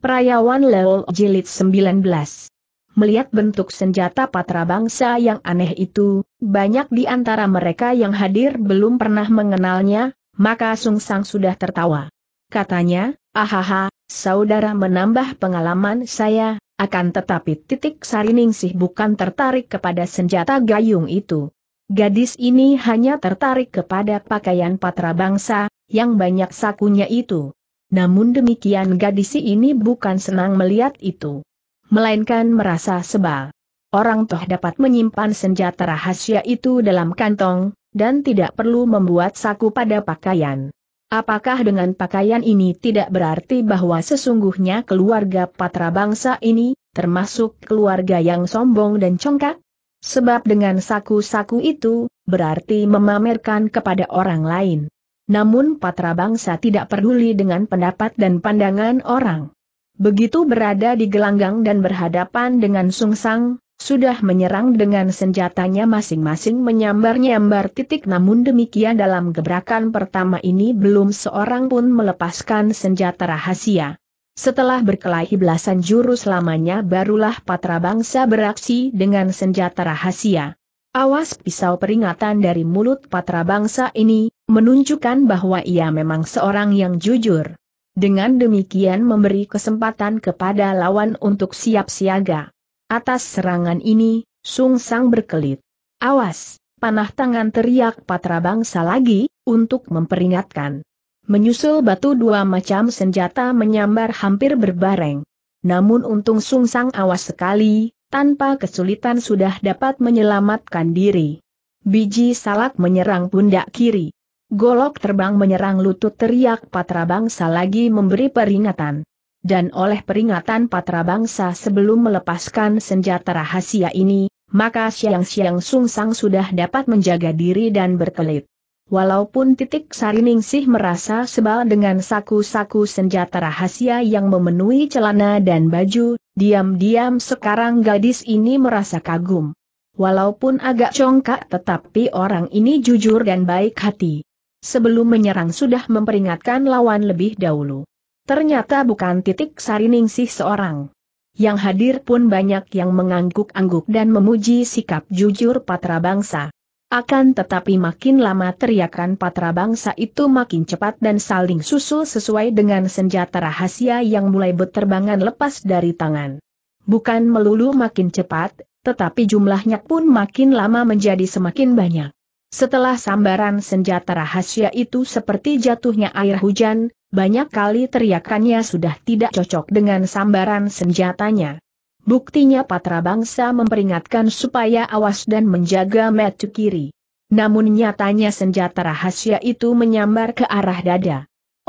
Perayawan Leo Jilid 19 Melihat bentuk senjata patra bangsa yang aneh itu, banyak di antara mereka yang hadir belum pernah mengenalnya, maka Sung Sang sudah tertawa. Katanya, ahaha, saudara menambah pengalaman saya, akan tetapi titik sariningsih bukan tertarik kepada senjata gayung itu. Gadis ini hanya tertarik kepada pakaian patra bangsa, yang banyak sakunya itu. Namun demikian gadis ini bukan senang melihat itu. Melainkan merasa sebal. Orang toh dapat menyimpan senjata rahasia itu dalam kantong, dan tidak perlu membuat saku pada pakaian. Apakah dengan pakaian ini tidak berarti bahwa sesungguhnya keluarga patra bangsa ini, termasuk keluarga yang sombong dan congkak? Sebab dengan saku-saku itu, berarti memamerkan kepada orang lain. Namun patra bangsa tidak peduli dengan pendapat dan pandangan orang. Begitu berada di gelanggang dan berhadapan dengan Sung Sang, sudah menyerang dengan senjatanya masing-masing menyambar-nyambar titik namun demikian dalam gebrakan pertama ini belum seorang pun melepaskan senjata rahasia. Setelah berkelahi belasan jurus lamanya barulah patra bangsa beraksi dengan senjata rahasia. Awas pisau peringatan dari mulut patra bangsa ini, menunjukkan bahwa ia memang seorang yang jujur. Dengan demikian memberi kesempatan kepada lawan untuk siap siaga. Atas serangan ini, Sung Sang berkelit. Awas, panah tangan teriak patra bangsa lagi, untuk memperingatkan. Menyusul batu dua macam senjata menyambar hampir berbareng. Namun untung Sung Sang awas sekali, tanpa kesulitan sudah dapat menyelamatkan diri. Biji salak menyerang pundak kiri. Golok terbang menyerang lutut teriak Patra Bangsa lagi memberi peringatan. Dan oleh peringatan Patra Bangsa sebelum melepaskan senjata rahasia ini, maka siang-siang Sung Sang sudah dapat menjaga diri dan berkelit. Walaupun titik Sariningsih merasa sebal dengan saku-saku senjata rahasia yang memenuhi celana dan baju, diam-diam sekarang gadis ini merasa kagum. Walaupun agak congkak tetapi orang ini jujur dan baik hati sebelum menyerang sudah memperingatkan lawan lebih dahulu. Ternyata bukan titik Sariningsih seorang. Yang hadir pun banyak yang mengangguk-angguk dan memuji sikap jujur patra bangsa. Akan tetapi makin lama teriakan patra bangsa itu makin cepat dan saling susul sesuai dengan senjata rahasia yang mulai berterbangan lepas dari tangan. Bukan melulu makin cepat, tetapi jumlahnya pun makin lama menjadi semakin banyak. Setelah sambaran senjata rahasia itu seperti jatuhnya air hujan, banyak kali teriakannya sudah tidak cocok dengan sambaran senjatanya. Buktinya patra bangsa memperingatkan supaya awas dan menjaga metu kiri. Namun nyatanya senjata rahasia itu menyambar ke arah dada.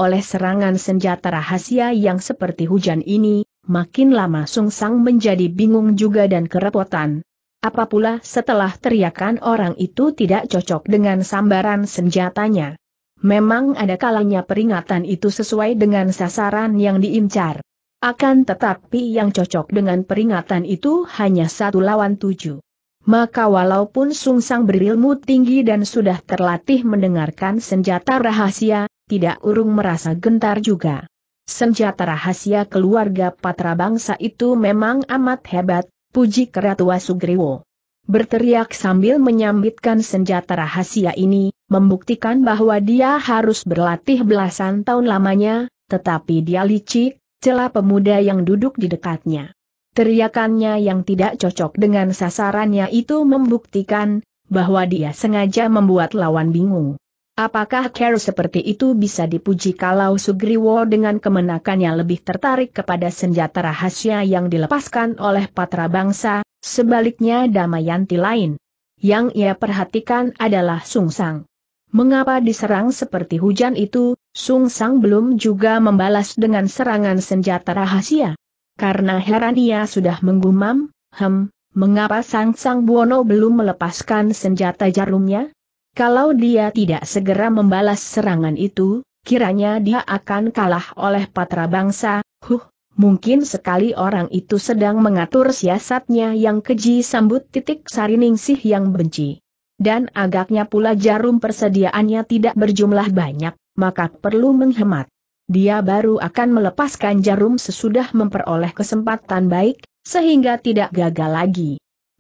Oleh serangan senjata rahasia yang seperti hujan ini, makin lama Sung Sang menjadi bingung juga dan kerepotan. Apa pula setelah teriakan orang itu tidak cocok dengan sambaran senjatanya. Memang ada kalanya peringatan itu sesuai dengan sasaran yang diincar. Akan tetapi yang cocok dengan peringatan itu hanya satu lawan tujuh. Maka walaupun Sung Sang berilmu tinggi dan sudah terlatih mendengarkan senjata rahasia, tidak urung merasa gentar juga. Senjata rahasia keluarga patra bangsa itu memang amat hebat, puji Keratua Sugriwo. Berteriak sambil menyambitkan senjata rahasia ini, membuktikan bahwa dia harus berlatih belasan tahun lamanya, tetapi dia licik, celah pemuda yang duduk di dekatnya. Teriakannya yang tidak cocok dengan sasarannya itu membuktikan, bahwa dia sengaja membuat lawan bingung. Apakah care seperti itu bisa dipuji kalau Sugriwo dengan kemenakannya lebih tertarik kepada senjata rahasia yang dilepaskan oleh patra bangsa, sebaliknya Damayanti lain. Yang ia perhatikan adalah Sungsang. Mengapa diserang seperti hujan itu, Sungsang belum juga membalas dengan serangan senjata rahasia? Karena heran ia sudah menggumam, hem, mengapa Sang Sang Buono belum melepaskan senjata jarumnya? Kalau dia tidak segera membalas serangan itu, kiranya dia akan kalah oleh patra bangsa, huh, mungkin sekali orang itu sedang mengatur siasatnya yang keji sambut titik sariningsih yang benci. Dan agaknya pula jarum persediaannya tidak berjumlah banyak, maka perlu menghemat. Dia baru akan melepaskan jarum sesudah memperoleh kesempatan baik, sehingga tidak gagal lagi.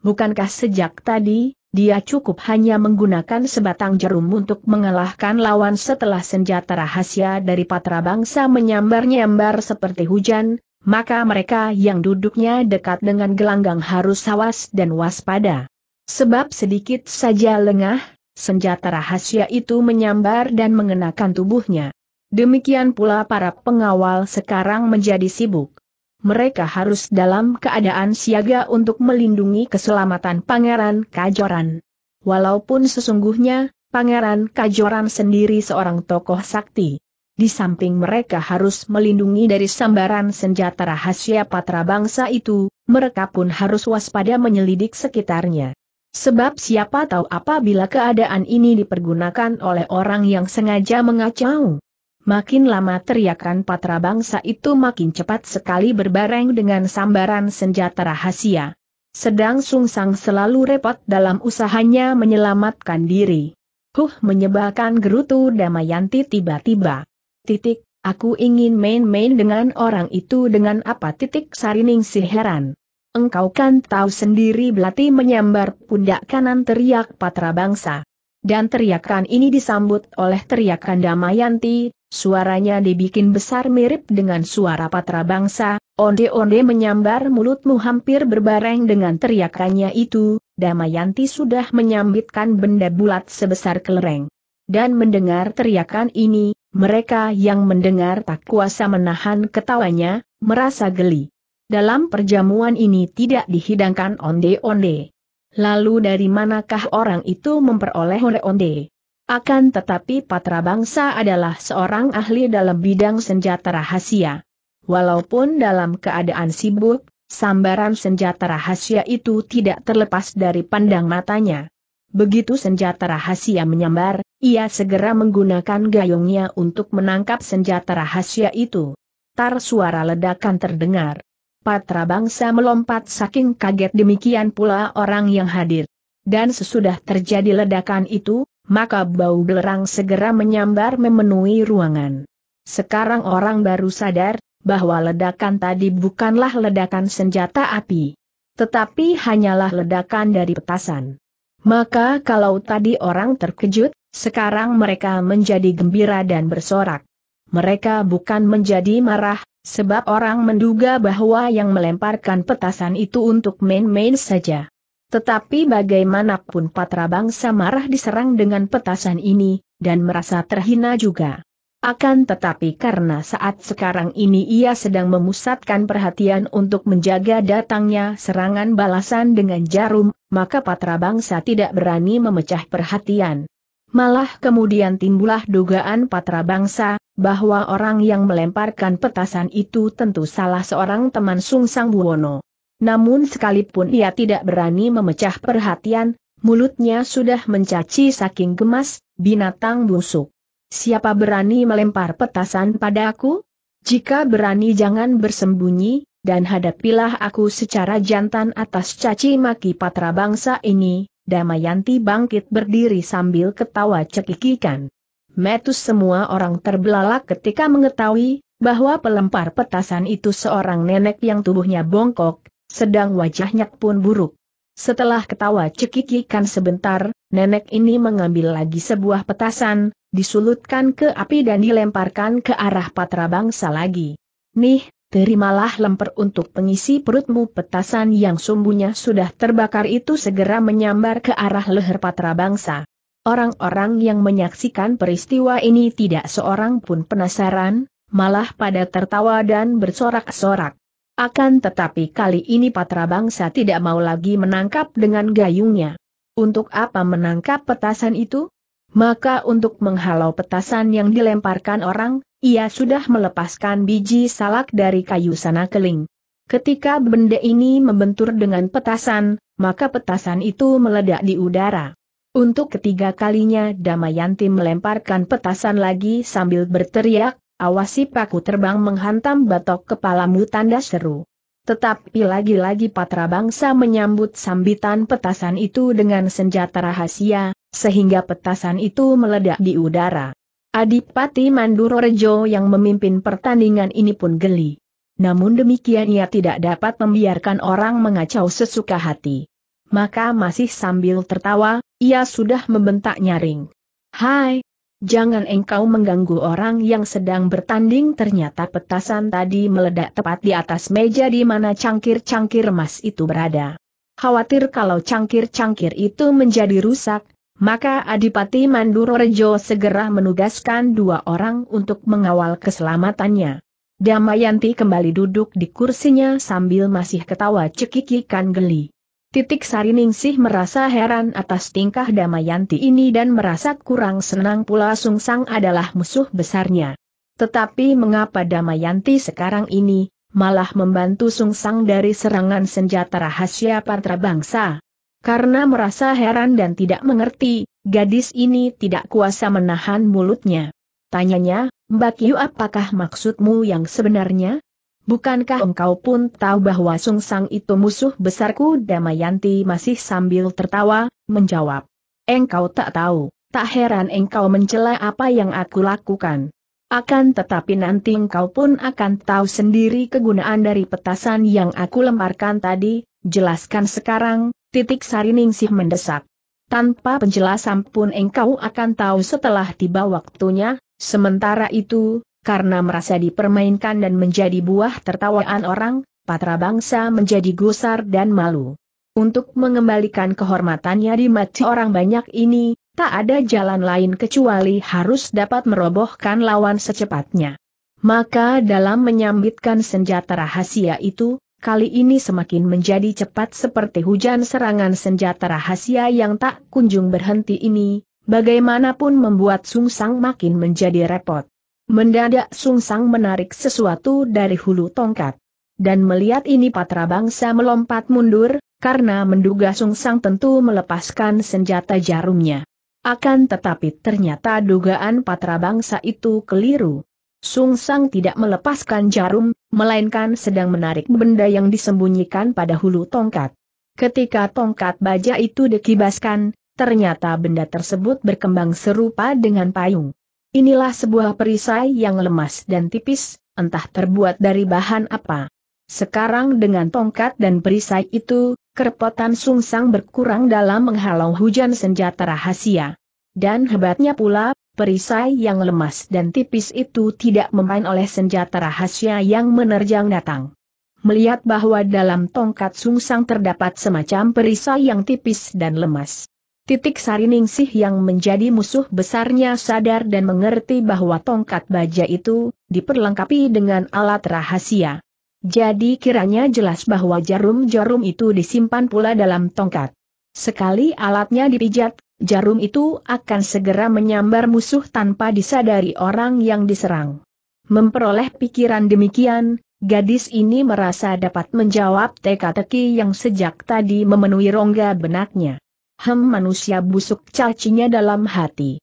Bukankah sejak tadi, dia cukup hanya menggunakan sebatang jarum untuk mengalahkan lawan setelah senjata rahasia dari patra bangsa menyambar-nyambar seperti hujan, maka mereka yang duduknya dekat dengan gelanggang harus awas dan waspada. Sebab sedikit saja lengah, senjata rahasia itu menyambar dan mengenakan tubuhnya. Demikian pula para pengawal sekarang menjadi sibuk mereka harus dalam keadaan siaga untuk melindungi keselamatan Pangeran Kajoran. Walaupun sesungguhnya, Pangeran Kajoran sendiri seorang tokoh sakti. Di samping mereka harus melindungi dari sambaran senjata rahasia patra bangsa itu, mereka pun harus waspada menyelidik sekitarnya. Sebab siapa tahu apabila keadaan ini dipergunakan oleh orang yang sengaja mengacau, Makin lama teriakan patra bangsa itu makin cepat sekali berbareng dengan sambaran senjata rahasia. Sedang Sung Sang selalu repot dalam usahanya menyelamatkan diri. Huh menyebalkan gerutu Damayanti tiba-tiba. Titik, aku ingin main-main dengan orang itu dengan apa titik sarining si heran. Engkau kan tahu sendiri belati menyambar pundak kanan teriak patra bangsa. Dan teriakan ini disambut oleh teriakan Damayanti, suaranya dibikin besar mirip dengan suara patra bangsa, onde-onde menyambar mulutmu hampir berbareng dengan teriakannya itu, Damayanti sudah menyambitkan benda bulat sebesar kelereng. Dan mendengar teriakan ini, mereka yang mendengar tak kuasa menahan ketawanya, merasa geli. Dalam perjamuan ini tidak dihidangkan onde-onde. Lalu dari manakah orang itu memperoleh onde-onde? Akan tetapi Patra Bangsa adalah seorang ahli dalam bidang senjata rahasia. Walaupun dalam keadaan sibuk, sambaran senjata rahasia itu tidak terlepas dari pandang matanya. Begitu senjata rahasia menyambar, ia segera menggunakan gayungnya untuk menangkap senjata rahasia itu. Tar suara ledakan terdengar. Patra bangsa melompat saking kaget demikian pula orang yang hadir. Dan sesudah terjadi ledakan itu, maka bau belerang segera menyambar memenuhi ruangan. Sekarang orang baru sadar, bahwa ledakan tadi bukanlah ledakan senjata api. Tetapi hanyalah ledakan dari petasan. Maka kalau tadi orang terkejut, sekarang mereka menjadi gembira dan bersorak. Mereka bukan menjadi marah, Sebab orang menduga bahwa yang melemparkan petasan itu untuk main-main saja. Tetapi bagaimanapun Patra Bangsa marah diserang dengan petasan ini, dan merasa terhina juga. Akan tetapi karena saat sekarang ini ia sedang memusatkan perhatian untuk menjaga datangnya serangan balasan dengan jarum, maka Patra Bangsa tidak berani memecah perhatian. Malah kemudian timbullah dugaan Patra Bangsa, bahwa orang yang melemparkan petasan itu tentu salah seorang teman Sung Sang Buwono. Namun sekalipun ia tidak berani memecah perhatian, mulutnya sudah mencaci saking gemas, binatang busuk. Siapa berani melempar petasan padaku? Jika berani jangan bersembunyi, dan hadapilah aku secara jantan atas caci maki patra bangsa ini, Damayanti bangkit berdiri sambil ketawa cekikikan. Metus semua orang terbelalak ketika mengetahui bahwa pelempar petasan itu seorang nenek yang tubuhnya bongkok, sedang wajahnya pun buruk. Setelah ketawa cekikikan sebentar, nenek ini mengambil lagi sebuah petasan, disulutkan ke api dan dilemparkan ke arah patra bangsa lagi. Nih, terimalah lemper untuk pengisi perutmu petasan yang sumbunya sudah terbakar itu segera menyambar ke arah leher patra bangsa. Orang-orang yang menyaksikan peristiwa ini tidak seorang pun penasaran, malah pada tertawa dan bersorak-sorak. Akan tetapi kali ini patra bangsa tidak mau lagi menangkap dengan gayungnya. Untuk apa menangkap petasan itu? Maka untuk menghalau petasan yang dilemparkan orang, ia sudah melepaskan biji salak dari kayu sana keling. Ketika benda ini membentur dengan petasan, maka petasan itu meledak di udara. Untuk ketiga kalinya Damayanti melemparkan petasan lagi sambil berteriak, awasi paku terbang menghantam batok kepalamu tanda seru. Tetapi lagi-lagi patra bangsa menyambut sambitan petasan itu dengan senjata rahasia, sehingga petasan itu meledak di udara. Adipati Mandurorejo yang memimpin pertandingan ini pun geli. Namun demikian ia tidak dapat membiarkan orang mengacau sesuka hati. Maka masih sambil tertawa, ia sudah membentak nyaring. Hai, jangan engkau mengganggu orang yang sedang bertanding. Ternyata petasan tadi meledak tepat di atas meja di mana cangkir-cangkir emas itu berada. Khawatir kalau cangkir-cangkir itu menjadi rusak, maka Adipati Mandurorejo segera menugaskan dua orang untuk mengawal keselamatannya. Damayanti kembali duduk di kursinya sambil masih ketawa cekikikan geli. Titik Sariningsih merasa heran atas tingkah Damayanti ini dan merasa kurang senang pula Sungsang adalah musuh besarnya. Tetapi mengapa Damayanti sekarang ini, malah membantu Sungsang dari serangan senjata rahasia Bangsa? Karena merasa heran dan tidak mengerti, gadis ini tidak kuasa menahan mulutnya. Tanyanya, Mbak Yu apakah maksudmu yang sebenarnya? Bukankah engkau pun tahu bahwa Sung Sang itu musuh besarku? Damayanti masih sambil tertawa, menjawab. Engkau tak tahu, tak heran engkau mencela apa yang aku lakukan. Akan tetapi nanti engkau pun akan tahu sendiri kegunaan dari petasan yang aku lemparkan tadi, jelaskan sekarang, titik sariningsih mendesak. Tanpa penjelasan pun engkau akan tahu setelah tiba waktunya, sementara itu, karena merasa dipermainkan dan menjadi buah tertawaan orang, patra bangsa menjadi gusar dan malu. Untuk mengembalikan kehormatannya di mati orang banyak ini, tak ada jalan lain kecuali harus dapat merobohkan lawan secepatnya. Maka dalam menyambitkan senjata rahasia itu, kali ini semakin menjadi cepat seperti hujan serangan senjata rahasia yang tak kunjung berhenti ini, bagaimanapun membuat sungsang makin menjadi repot. Mendadak Sungsang menarik sesuatu dari hulu tongkat. Dan melihat ini patra bangsa melompat mundur, karena menduga Sungsang tentu melepaskan senjata jarumnya. Akan tetapi ternyata dugaan patra bangsa itu keliru. Sung Sang tidak melepaskan jarum, melainkan sedang menarik benda yang disembunyikan pada hulu tongkat. Ketika tongkat baja itu dikibaskan, ternyata benda tersebut berkembang serupa dengan payung. Inilah sebuah perisai yang lemas dan tipis, entah terbuat dari bahan apa. Sekarang dengan tongkat dan perisai itu, kerepotan Sungsang berkurang dalam menghalau hujan senjata rahasia. Dan hebatnya pula, perisai yang lemas dan tipis itu tidak memain oleh senjata rahasia yang menerjang datang. Melihat bahwa dalam tongkat Sungsang terdapat semacam perisai yang tipis dan lemas, Titik Sariningsih yang menjadi musuh besarnya sadar dan mengerti bahwa tongkat baja itu, diperlengkapi dengan alat rahasia. Jadi kiranya jelas bahwa jarum-jarum itu disimpan pula dalam tongkat. Sekali alatnya dipijat, jarum itu akan segera menyambar musuh tanpa disadari orang yang diserang. Memperoleh pikiran demikian, Gadis ini merasa dapat menjawab teka-teki yang sejak tadi memenuhi rongga benaknya. Hem manusia busuk cacinya dalam hati.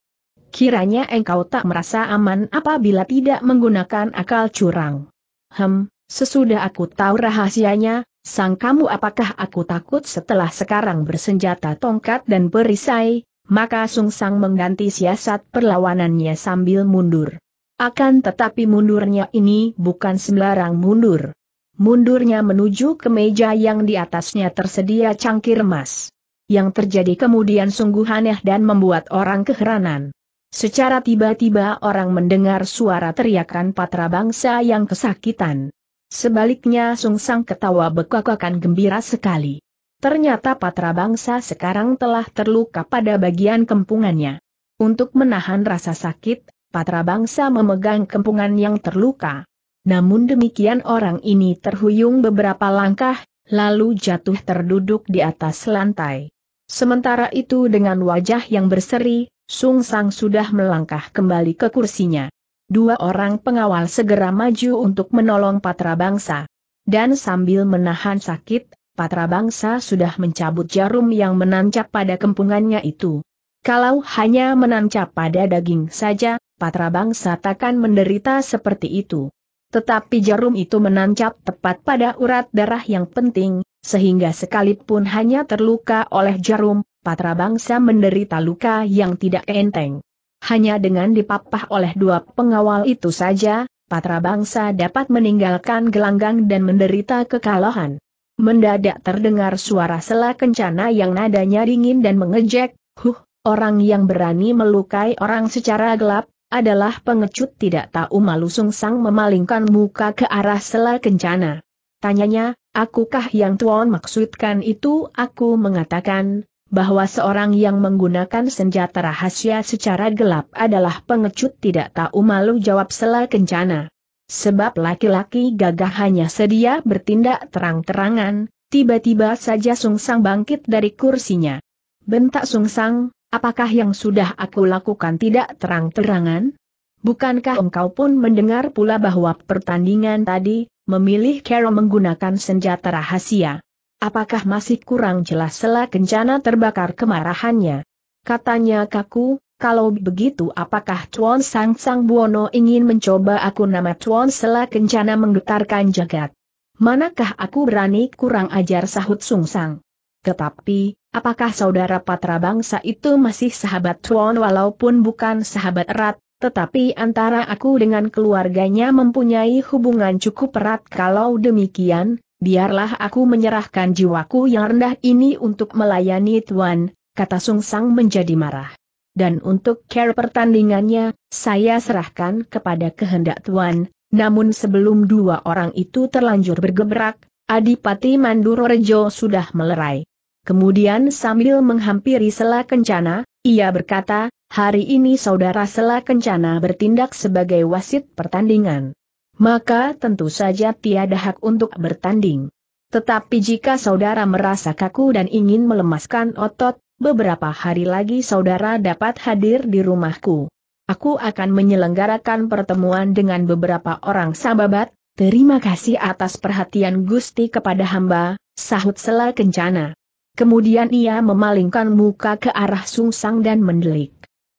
Kiranya engkau tak merasa aman apabila tidak menggunakan akal curang. Hem, sesudah aku tahu rahasianya, sang kamu apakah aku takut setelah sekarang bersenjata tongkat dan perisai, maka sung sang mengganti siasat perlawanannya sambil mundur. Akan tetapi mundurnya ini bukan sembarang mundur. Mundurnya menuju ke meja yang di atasnya tersedia cangkir emas. Yang terjadi kemudian sungguh aneh dan membuat orang keheranan. Secara tiba-tiba orang mendengar suara teriakan patra bangsa yang kesakitan. Sebaliknya Sung Sang ketawa bekakakan gembira sekali. Ternyata patra bangsa sekarang telah terluka pada bagian kempungannya. Untuk menahan rasa sakit, patra bangsa memegang kempungan yang terluka. Namun demikian orang ini terhuyung beberapa langkah, lalu jatuh terduduk di atas lantai. Sementara itu dengan wajah yang berseri, Sung Sang sudah melangkah kembali ke kursinya. Dua orang pengawal segera maju untuk menolong Patra Bangsa. Dan sambil menahan sakit, Patra Bangsa sudah mencabut jarum yang menancap pada kempungannya itu. Kalau hanya menancap pada daging saja, Patra Bangsa takkan menderita seperti itu. Tetapi jarum itu menancap tepat pada urat darah yang penting, sehingga sekalipun hanya terluka oleh jarum, patra bangsa menderita luka yang tidak enteng. Hanya dengan dipapah oleh dua pengawal itu saja, patra bangsa dapat meninggalkan gelanggang dan menderita kekalahan. Mendadak terdengar suara sela kencana yang nadanya dingin dan mengejek, huh, orang yang berani melukai orang secara gelap, adalah pengecut tidak tahu malu sungsang memalingkan muka ke arah sela kencana. Tanyanya, akukah yang Tuan maksudkan itu aku mengatakan, bahwa seorang yang menggunakan senjata rahasia secara gelap adalah pengecut tidak tahu malu jawab Sela Kencana. Sebab laki-laki gagah hanya sedia bertindak terang-terangan, tiba-tiba saja Sungsang bangkit dari kursinya. Bentak Sungsang, apakah yang sudah aku lakukan tidak terang-terangan? Bukankah engkau pun mendengar pula bahwa pertandingan tadi, memilih Carol menggunakan senjata rahasia. Apakah masih kurang jelas sela kencana terbakar kemarahannya? Katanya kaku, kalau begitu apakah Tuan Sang Sang Buono ingin mencoba aku nama Tuan Sela Kencana menggetarkan jagat? Manakah aku berani kurang ajar sahut Sung Sang? Tetapi, apakah saudara patra bangsa itu masih sahabat Tuan walaupun bukan sahabat erat, tetapi antara aku dengan keluarganya mempunyai hubungan cukup erat kalau demikian, biarlah aku menyerahkan jiwaku yang rendah ini untuk melayani Tuan, kata Sung Sang menjadi marah. Dan untuk care pertandingannya, saya serahkan kepada kehendak Tuan, namun sebelum dua orang itu terlanjur bergebrak, Adipati rejo sudah melerai. Kemudian sambil menghampiri sela kencana, ia berkata, hari ini saudara Sela Kencana bertindak sebagai wasit pertandingan. Maka tentu saja tiada hak untuk bertanding. Tetapi jika saudara merasa kaku dan ingin melemaskan otot, beberapa hari lagi saudara dapat hadir di rumahku. Aku akan menyelenggarakan pertemuan dengan beberapa orang sahabat, Terima kasih atas perhatian Gusti kepada hamba, sahut Sela Kencana. Kemudian ia memalingkan muka ke arah Sungsang dan mendelik.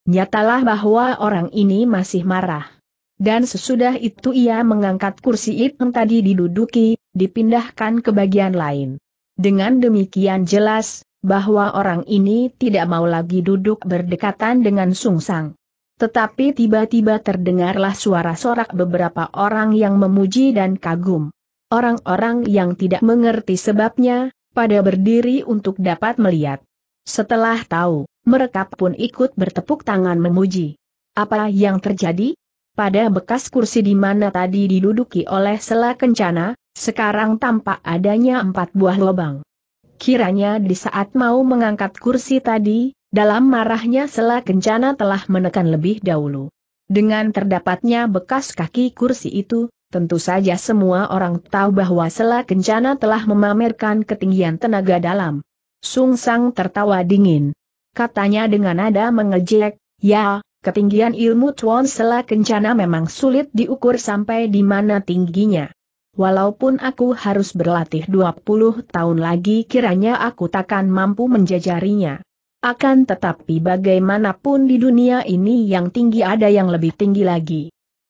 Nyatalah bahwa orang ini masih marah. Dan sesudah itu ia mengangkat kursi yang tadi diduduki, dipindahkan ke bagian lain. Dengan demikian jelas, bahwa orang ini tidak mau lagi duduk berdekatan dengan Sung Sang. Tetapi tiba-tiba terdengarlah suara sorak beberapa orang yang memuji dan kagum. Orang-orang yang tidak mengerti sebabnya, pada berdiri untuk dapat melihat. Setelah tahu mereka pun ikut bertepuk tangan memuji. Apa yang terjadi? Pada bekas kursi di mana tadi diduduki oleh Sela Kencana, sekarang tampak adanya empat buah lubang. Kiranya di saat mau mengangkat kursi tadi, dalam marahnya Sela Kencana telah menekan lebih dahulu. Dengan terdapatnya bekas kaki kursi itu, tentu saja semua orang tahu bahwa Sela Kencana telah memamerkan ketinggian tenaga dalam. Sung Sang tertawa dingin katanya dengan nada mengejek, ya, ketinggian ilmu Tuan Sela Kencana memang sulit diukur sampai di mana tingginya. Walaupun aku harus berlatih 20 tahun lagi kiranya aku takkan mampu menjajarinya. Akan tetapi bagaimanapun di dunia ini yang tinggi ada yang lebih tinggi lagi.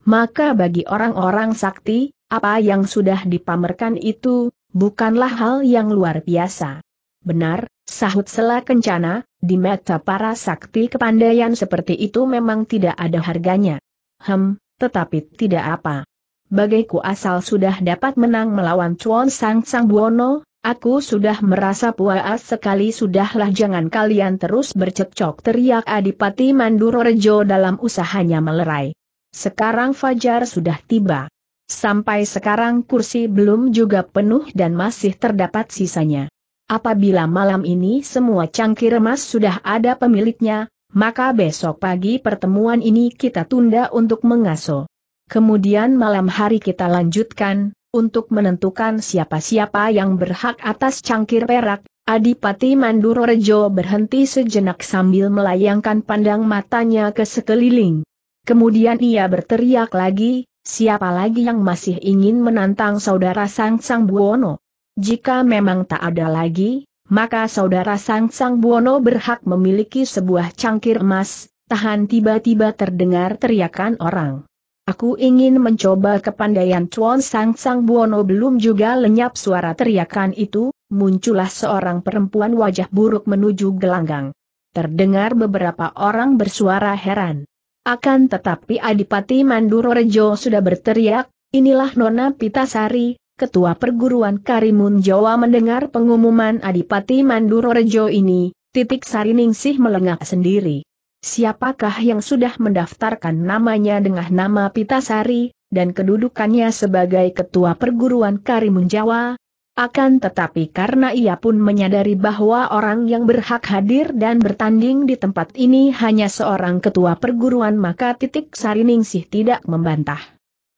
Maka bagi orang-orang sakti, apa yang sudah dipamerkan itu, bukanlah hal yang luar biasa. Benar, Sahut Sela Kencana, di mata para sakti kepandaian seperti itu memang tidak ada harganya. Hem, tetapi tidak apa. Bagaiku asal sudah dapat menang melawan Chuan Sang Sang Buono, aku sudah merasa puas sekali sudahlah jangan kalian terus bercekcok teriak Adipati Mandurorejo dalam usahanya melerai. Sekarang Fajar sudah tiba. Sampai sekarang kursi belum juga penuh dan masih terdapat sisanya. Apabila malam ini semua cangkir emas sudah ada pemiliknya, maka besok pagi pertemuan ini kita tunda untuk mengaso. Kemudian malam hari kita lanjutkan, untuk menentukan siapa-siapa yang berhak atas cangkir perak, Adipati Mandurorejo berhenti sejenak sambil melayangkan pandang matanya ke sekeliling. Kemudian ia berteriak lagi, siapa lagi yang masih ingin menantang saudara Sang Sang Buono? Jika memang tak ada lagi, maka saudara Sang Sang Buono berhak memiliki sebuah cangkir emas, tahan tiba-tiba terdengar teriakan orang. Aku ingin mencoba kepandaian Chuan Sang Sang Buono belum juga lenyap suara teriakan itu, muncullah seorang perempuan wajah buruk menuju gelanggang. Terdengar beberapa orang bersuara heran. Akan tetapi Adipati Mandurorejo sudah berteriak, inilah Nona Pitasari, Ketua Perguruan Karimun Jawa mendengar pengumuman Adipati Mandurorejo ini, titik sari ningsih melengah sendiri. Siapakah yang sudah mendaftarkan namanya dengan nama Pitasari, dan kedudukannya sebagai Ketua Perguruan Karimun Jawa? Akan tetapi karena ia pun menyadari bahwa orang yang berhak hadir dan bertanding di tempat ini hanya seorang Ketua Perguruan maka titik sari ningsih tidak membantah.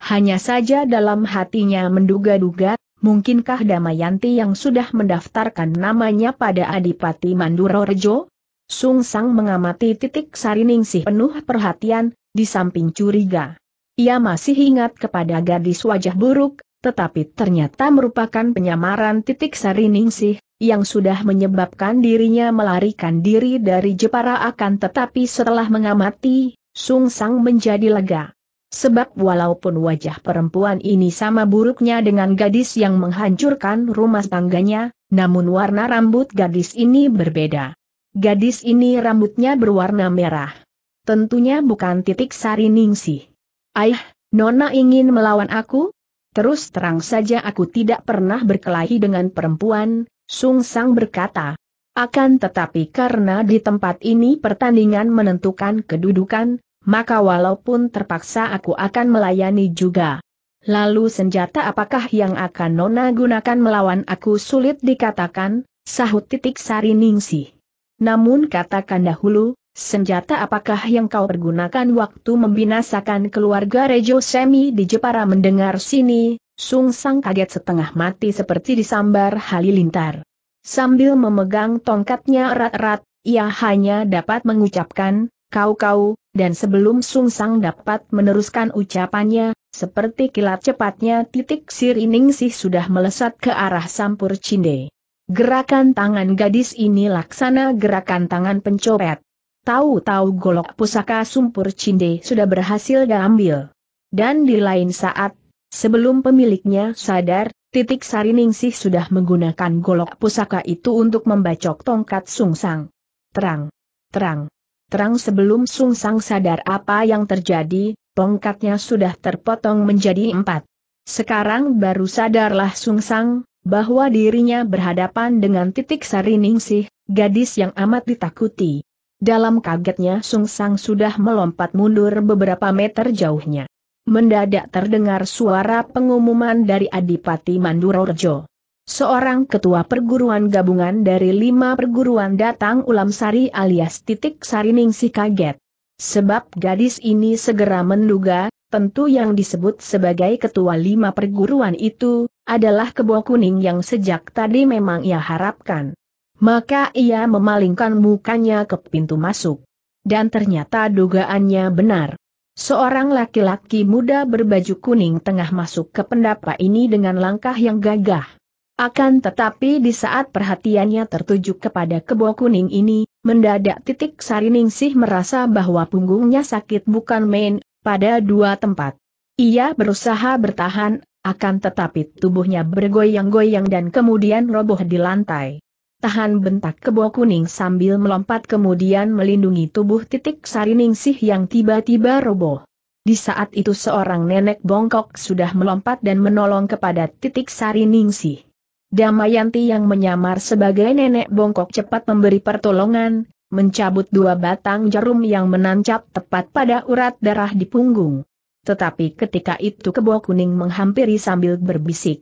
Hanya saja dalam hatinya menduga-duga, mungkinkah Damayanti yang sudah mendaftarkan namanya pada Adipati Mandurorejo? Sung Sang mengamati titik sariningsih penuh perhatian, di samping curiga. Ia masih ingat kepada gadis wajah buruk, tetapi ternyata merupakan penyamaran titik sariningsih, yang sudah menyebabkan dirinya melarikan diri dari Jepara akan tetapi setelah mengamati, Sung Sang menjadi lega. Sebab walaupun wajah perempuan ini sama buruknya dengan gadis yang menghancurkan rumah tangganya, namun warna rambut gadis ini berbeda. Gadis ini rambutnya berwarna merah. Tentunya bukan titik sari ningsih. Aih, Nona ingin melawan aku? Terus terang saja aku tidak pernah berkelahi dengan perempuan, Sung Sang berkata. Akan tetapi karena di tempat ini pertandingan menentukan kedudukan, maka walaupun terpaksa aku akan melayani juga. Lalu senjata apakah yang akan Nona gunakan melawan aku sulit dikatakan, sahut titik sari ningsih. Namun katakan dahulu, senjata apakah yang kau pergunakan waktu membinasakan keluarga Rejo Semi di Jepara mendengar sini, Sung Sang kaget setengah mati seperti disambar halilintar. Sambil memegang tongkatnya erat-erat, ia hanya dapat mengucapkan, kau-kau, dan sebelum Sung Sang dapat meneruskan ucapannya, seperti kilat cepatnya titik sih sudah melesat ke arah sampur cinde. Gerakan tangan gadis ini laksana gerakan tangan pencopet. Tahu-tahu golok pusaka sumpur cinde sudah berhasil diambil. Dan di lain saat, sebelum pemiliknya sadar, titik sih sudah menggunakan golok pusaka itu untuk membacok tongkat sungsang. Terang, terang, Terang sebelum Sung Sang sadar apa yang terjadi, tongkatnya sudah terpotong menjadi empat. Sekarang baru sadarlah Sung Sang, bahwa dirinya berhadapan dengan titik sari Ningsih, gadis yang amat ditakuti. Dalam kagetnya Sung Sang sudah melompat mundur beberapa meter jauhnya. Mendadak terdengar suara pengumuman dari Adipati Mandurorjo. Seorang ketua perguruan gabungan dari lima perguruan datang ulam sari alias titik sarining si kaget. Sebab gadis ini segera menduga, tentu yang disebut sebagai ketua lima perguruan itu, adalah kebo kuning yang sejak tadi memang ia harapkan. Maka ia memalingkan mukanya ke pintu masuk. Dan ternyata dugaannya benar. Seorang laki-laki muda berbaju kuning tengah masuk ke pendapa ini dengan langkah yang gagah. Akan tetapi di saat perhatiannya tertuju kepada kebo kuning ini, mendadak titik Sariningsih merasa bahwa punggungnya sakit bukan main, pada dua tempat. Ia berusaha bertahan, akan tetapi tubuhnya bergoyang-goyang dan kemudian roboh di lantai. Tahan bentak kebo kuning sambil melompat kemudian melindungi tubuh titik Sariningsih yang tiba-tiba roboh. Di saat itu seorang nenek bongkok sudah melompat dan menolong kepada titik sari ningsih. Damayanti yang menyamar sebagai nenek bongkok cepat memberi pertolongan, mencabut dua batang jarum yang menancap tepat pada urat darah di punggung. Tetapi ketika itu kebo kuning menghampiri sambil berbisik.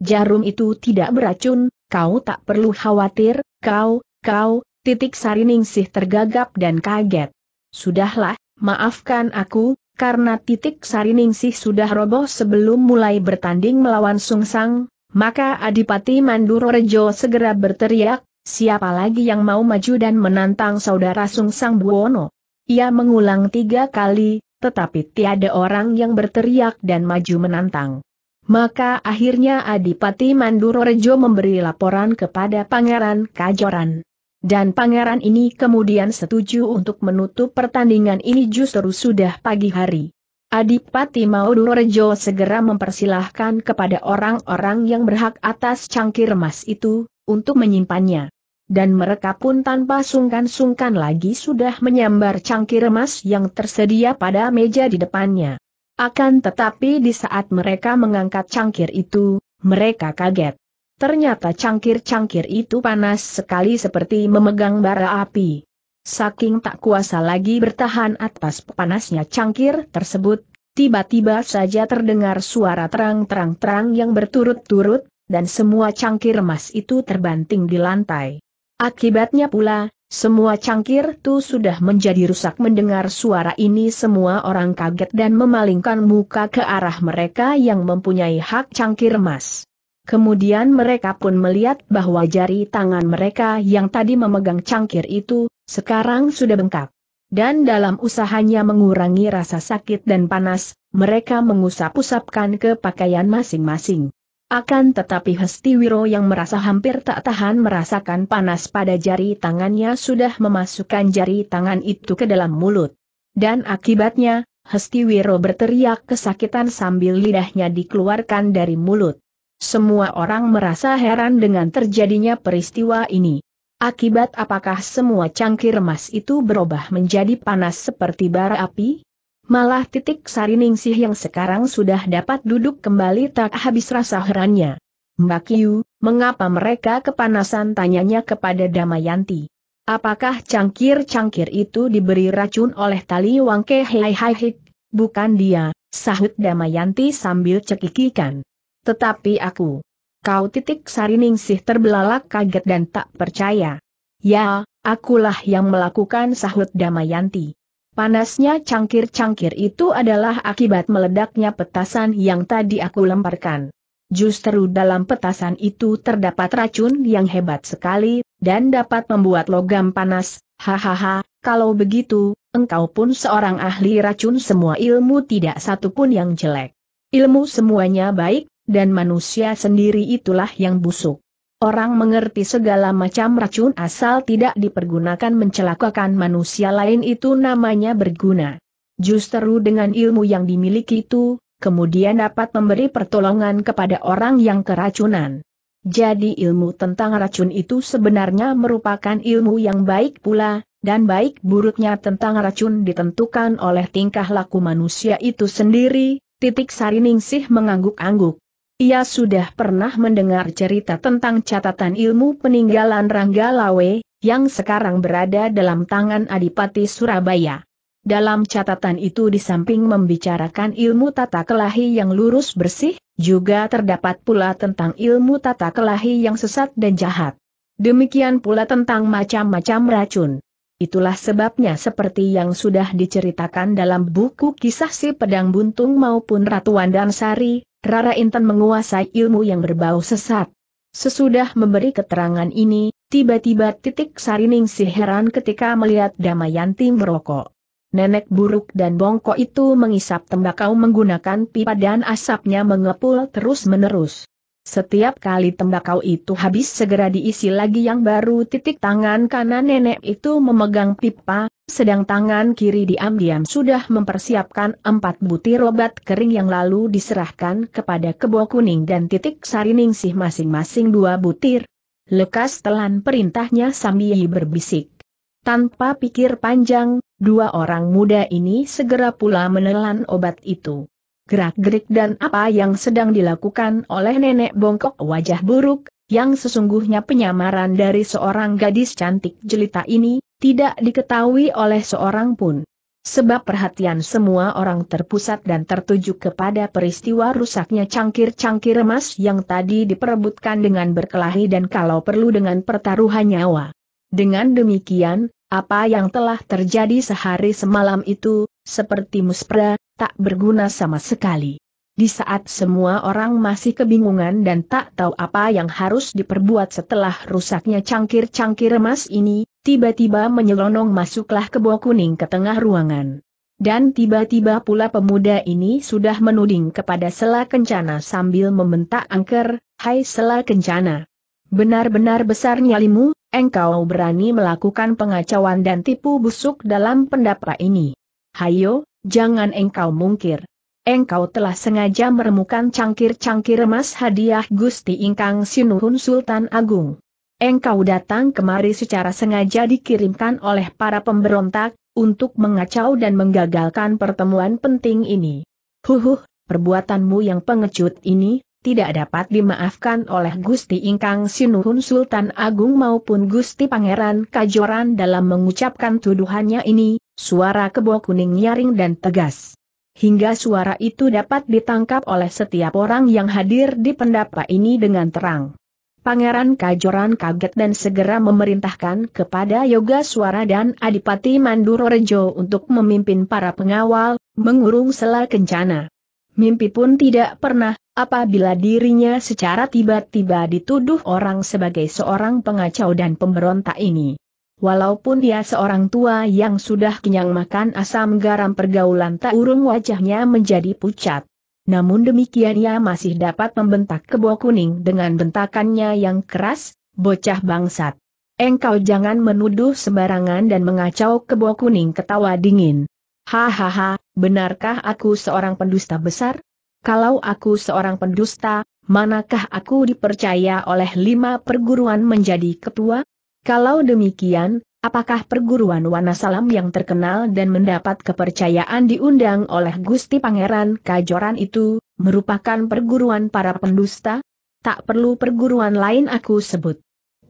Jarum itu tidak beracun, kau tak perlu khawatir, kau, kau, titik sariningsih tergagap dan kaget. Sudahlah, maafkan aku, karena titik Sariningsih sudah roboh sebelum mulai bertanding melawan Sungsang, maka Adipati Mandurorejo segera berteriak, siapa lagi yang mau maju dan menantang saudara Sung Sang Buwono? Ia mengulang tiga kali, tetapi tiada orang yang berteriak dan maju menantang. Maka akhirnya Adipati Mandurorejo memberi laporan kepada Pangeran Kajoran. Dan pangeran ini kemudian setuju untuk menutup pertandingan ini justru sudah pagi hari. Adipati Maudurjo segera mempersilahkan kepada orang-orang yang berhak atas cangkir emas itu, untuk menyimpannya. Dan mereka pun tanpa sungkan-sungkan lagi sudah menyambar cangkir emas yang tersedia pada meja di depannya. Akan tetapi di saat mereka mengangkat cangkir itu, mereka kaget. Ternyata cangkir-cangkir itu panas sekali seperti memegang bara api. Saking tak kuasa lagi bertahan atas panasnya cangkir tersebut, tiba-tiba saja terdengar suara terang-terang-terang yang berturut-turut, dan semua cangkir emas itu terbanting di lantai. Akibatnya pula, semua cangkir itu sudah menjadi rusak mendengar suara ini semua orang kaget dan memalingkan muka ke arah mereka yang mempunyai hak cangkir emas. Kemudian mereka pun melihat bahwa jari tangan mereka yang tadi memegang cangkir itu, sekarang sudah bengkak. Dan dalam usahanya mengurangi rasa sakit dan panas, mereka mengusap-usapkan ke pakaian masing-masing. Akan tetapi Hestiwiro yang merasa hampir tak tahan merasakan panas pada jari tangannya sudah memasukkan jari tangan itu ke dalam mulut. Dan akibatnya, Hestiwiro berteriak kesakitan sambil lidahnya dikeluarkan dari mulut. Semua orang merasa heran dengan terjadinya peristiwa ini. Akibat apakah semua cangkir emas itu berubah menjadi panas seperti bara api? Malah titik Sariningsih yang sekarang sudah dapat duduk kembali tak habis rasa herannya. Mbak Yu, mengapa mereka kepanasan tanyanya kepada Damayanti. Apakah cangkir-cangkir itu diberi racun oleh tali wangke hei hai hik? Bukan dia, sahut Damayanti sambil cekikikan. Tetapi aku, Kau titik sariningsih terbelalak kaget dan tak percaya. Ya, akulah yang melakukan sahut Damayanti. Panasnya cangkir-cangkir itu adalah akibat meledaknya petasan yang tadi aku lemparkan. Justru dalam petasan itu terdapat racun yang hebat sekali, dan dapat membuat logam panas, hahaha, kalau begitu, engkau pun seorang ahli racun semua ilmu tidak satupun yang jelek. Ilmu semuanya baik, dan manusia sendiri itulah yang busuk. Orang mengerti segala macam racun asal tidak dipergunakan mencelakakan manusia lain itu namanya berguna. Justru dengan ilmu yang dimiliki itu, kemudian dapat memberi pertolongan kepada orang yang keracunan. Jadi ilmu tentang racun itu sebenarnya merupakan ilmu yang baik pula, dan baik buruknya tentang racun ditentukan oleh tingkah laku manusia itu sendiri, titik Sariningsih mengangguk-angguk. Ia sudah pernah mendengar cerita tentang catatan ilmu peninggalan Ranggalawe, yang sekarang berada dalam tangan Adipati Surabaya. Dalam catatan itu di samping membicarakan ilmu tata kelahi yang lurus bersih, juga terdapat pula tentang ilmu tata kelahi yang sesat dan jahat. Demikian pula tentang macam-macam racun. Itulah sebabnya seperti yang sudah diceritakan dalam buku kisah si pedang buntung maupun Ratu Wandansari, Rara Intan menguasai ilmu yang berbau sesat. Sesudah memberi keterangan ini, tiba-tiba titik Sariningsih heran ketika melihat Damayanti merokok. Nenek buruk dan bongkok itu mengisap tembakau menggunakan pipa dan asapnya mengepul terus-menerus. Setiap kali tembakau itu habis segera diisi lagi yang baru titik tangan kanan nenek itu memegang pipa, sedang tangan kiri diam-diam sudah mempersiapkan empat butir obat kering yang lalu diserahkan kepada kebo kuning dan titik sariningsih masing-masing dua butir. Lekas telan perintahnya sambil berbisik. Tanpa pikir panjang, dua orang muda ini segera pula menelan obat itu. Gerak-gerik dan apa yang sedang dilakukan oleh nenek bongkok wajah buruk, yang sesungguhnya penyamaran dari seorang gadis cantik jelita ini, tidak diketahui oleh seorang pun. Sebab perhatian semua orang terpusat dan tertuju kepada peristiwa rusaknya cangkir-cangkir emas yang tadi diperebutkan dengan berkelahi dan kalau perlu dengan pertaruhan nyawa. Dengan demikian, apa yang telah terjadi sehari semalam itu, seperti muspra, tak berguna sama sekali. Di saat semua orang masih kebingungan dan tak tahu apa yang harus diperbuat setelah rusaknya cangkir-cangkir emas ini, tiba-tiba menyelonong masuklah kebo kuning ke tengah ruangan. Dan tiba-tiba pula pemuda ini sudah menuding kepada Sela Kencana sambil membentak angker, Hai Sela Kencana! Benar-benar besar nyalimu, engkau berani melakukan pengacauan dan tipu busuk dalam pendapa ini. Hayo, jangan engkau mungkir engkau telah sengaja meremukan cangkir-cangkir emas hadiah Gusti Ingkang Sinuhun Sultan Agung. Engkau datang kemari secara sengaja dikirimkan oleh para pemberontak, untuk mengacau dan menggagalkan pertemuan penting ini. Huhuh, perbuatanmu yang pengecut ini, tidak dapat dimaafkan oleh Gusti Ingkang Sinuhun Sultan Agung maupun Gusti Pangeran Kajoran dalam mengucapkan tuduhannya ini, suara kebo kuning nyaring dan tegas hingga suara itu dapat ditangkap oleh setiap orang yang hadir di pendapa ini dengan terang. Pangeran Kajoran kaget dan segera memerintahkan kepada Yoga Suara dan Adipati Mandurorejo untuk memimpin para pengawal, mengurung sela kencana. Mimpi pun tidak pernah, apabila dirinya secara tiba-tiba dituduh orang sebagai seorang pengacau dan pemberontak ini. Walaupun dia seorang tua yang sudah kenyang makan asam garam pergaulan tak urung wajahnya menjadi pucat. Namun demikian ia masih dapat membentak kebo kuning dengan bentakannya yang keras, bocah bangsat. Engkau jangan menuduh sembarangan dan mengacau kebo kuning ketawa dingin. Hahaha, benarkah aku seorang pendusta besar? Kalau aku seorang pendusta, manakah aku dipercaya oleh lima perguruan menjadi ketua? Kalau demikian, apakah perguruan Wanasalam yang terkenal dan mendapat kepercayaan diundang oleh Gusti Pangeran Kajoran itu, merupakan perguruan para pendusta? Tak perlu perguruan lain aku sebut.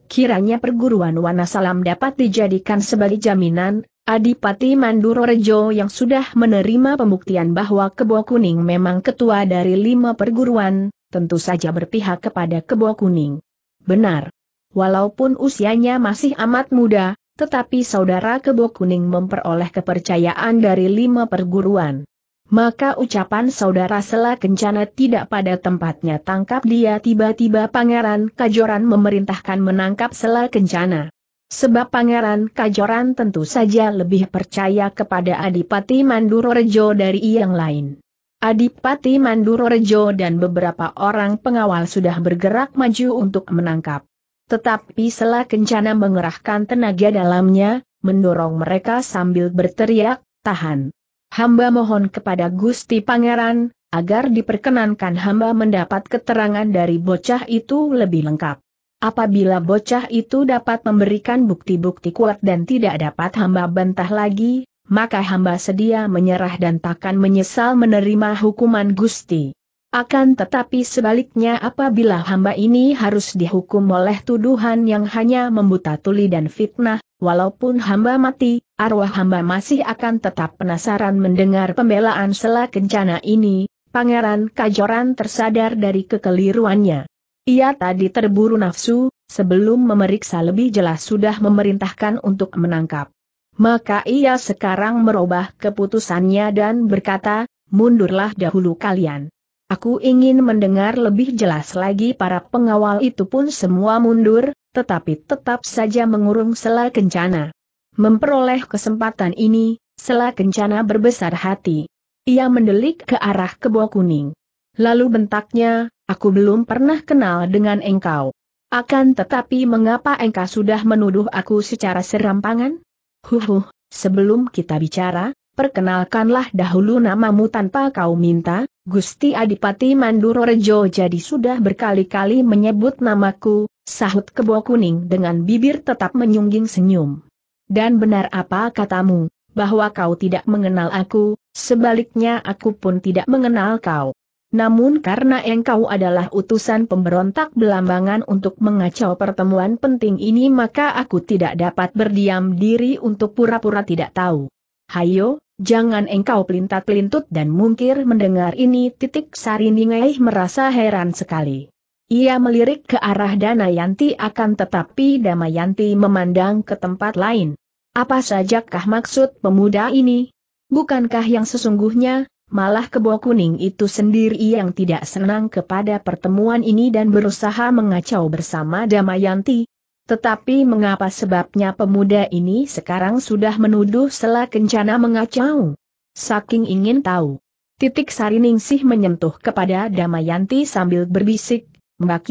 Kiranya perguruan Wanasalam dapat dijadikan sebagai jaminan, Adipati Mandurorejo yang sudah menerima pembuktian bahwa Kebo Kuning memang ketua dari lima perguruan, tentu saja berpihak kepada Kebo Kuning. Benar. Walaupun usianya masih amat muda, tetapi saudara Kebo Kuning memperoleh kepercayaan dari lima perguruan. Maka ucapan saudara Sela Kencana tidak pada tempatnya tangkap dia tiba-tiba Pangeran Kajoran memerintahkan menangkap Sela Kencana. Sebab Pangeran Kajoran tentu saja lebih percaya kepada Adipati Mandurorejo dari yang lain. Adipati Mandurorejo dan beberapa orang pengawal sudah bergerak maju untuk menangkap tetapi setelah Kencana mengerahkan tenaga dalamnya, mendorong mereka sambil berteriak, tahan. Hamba mohon kepada Gusti Pangeran, agar diperkenankan hamba mendapat keterangan dari bocah itu lebih lengkap. Apabila bocah itu dapat memberikan bukti-bukti kuat dan tidak dapat hamba bantah lagi, maka hamba sedia menyerah dan takkan menyesal menerima hukuman Gusti. Akan tetapi sebaliknya apabila hamba ini harus dihukum oleh tuduhan yang hanya membuta tuli dan fitnah, walaupun hamba mati, arwah hamba masih akan tetap penasaran mendengar pembelaan sela kencana ini, Pangeran Kajoran tersadar dari kekeliruannya. Ia tadi terburu nafsu, sebelum memeriksa lebih jelas sudah memerintahkan untuk menangkap. Maka ia sekarang merubah keputusannya dan berkata, mundurlah dahulu kalian. Aku ingin mendengar lebih jelas lagi para pengawal itu pun semua mundur, tetapi tetap saja mengurung Sela Kencana. Memperoleh kesempatan ini, Sela Kencana berbesar hati. Ia mendelik ke arah kebo kuning. Lalu bentaknya, aku belum pernah kenal dengan engkau. Akan tetapi mengapa engkau sudah menuduh aku secara serampangan? Huhuh, sebelum kita bicara, perkenalkanlah dahulu namamu tanpa kau minta, Gusti Adipati Mandurorejo jadi sudah berkali-kali menyebut namaku, sahut kebo kuning dengan bibir tetap menyungging senyum. Dan benar apa katamu, bahwa kau tidak mengenal aku, sebaliknya aku pun tidak mengenal kau. Namun karena engkau adalah utusan pemberontak belambangan untuk mengacau pertemuan penting ini maka aku tidak dapat berdiam diri untuk pura-pura tidak tahu. Hayo, Jangan engkau pelintat-pelintut dan mungkir mendengar ini titik Sari Ningai merasa heran sekali. Ia melirik ke arah Damayanti akan tetapi Damayanti memandang ke tempat lain. Apa sajakah maksud pemuda ini? Bukankah yang sesungguhnya, malah kebo kuning itu sendiri yang tidak senang kepada pertemuan ini dan berusaha mengacau bersama Damayanti, tetapi mengapa sebabnya pemuda ini sekarang sudah menuduh sela kencana mengacau? Saking ingin tahu. Titik Sari Ningsih menyentuh kepada Damayanti sambil berbisik, Mbak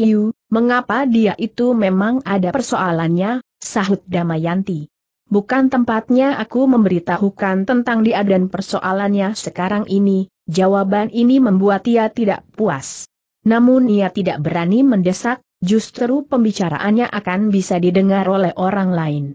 mengapa dia itu memang ada persoalannya, sahut Damayanti. Bukan tempatnya aku memberitahukan tentang dia dan persoalannya sekarang ini, jawaban ini membuat ia tidak puas. Namun ia tidak berani mendesak, Justru pembicaraannya akan bisa didengar oleh orang lain.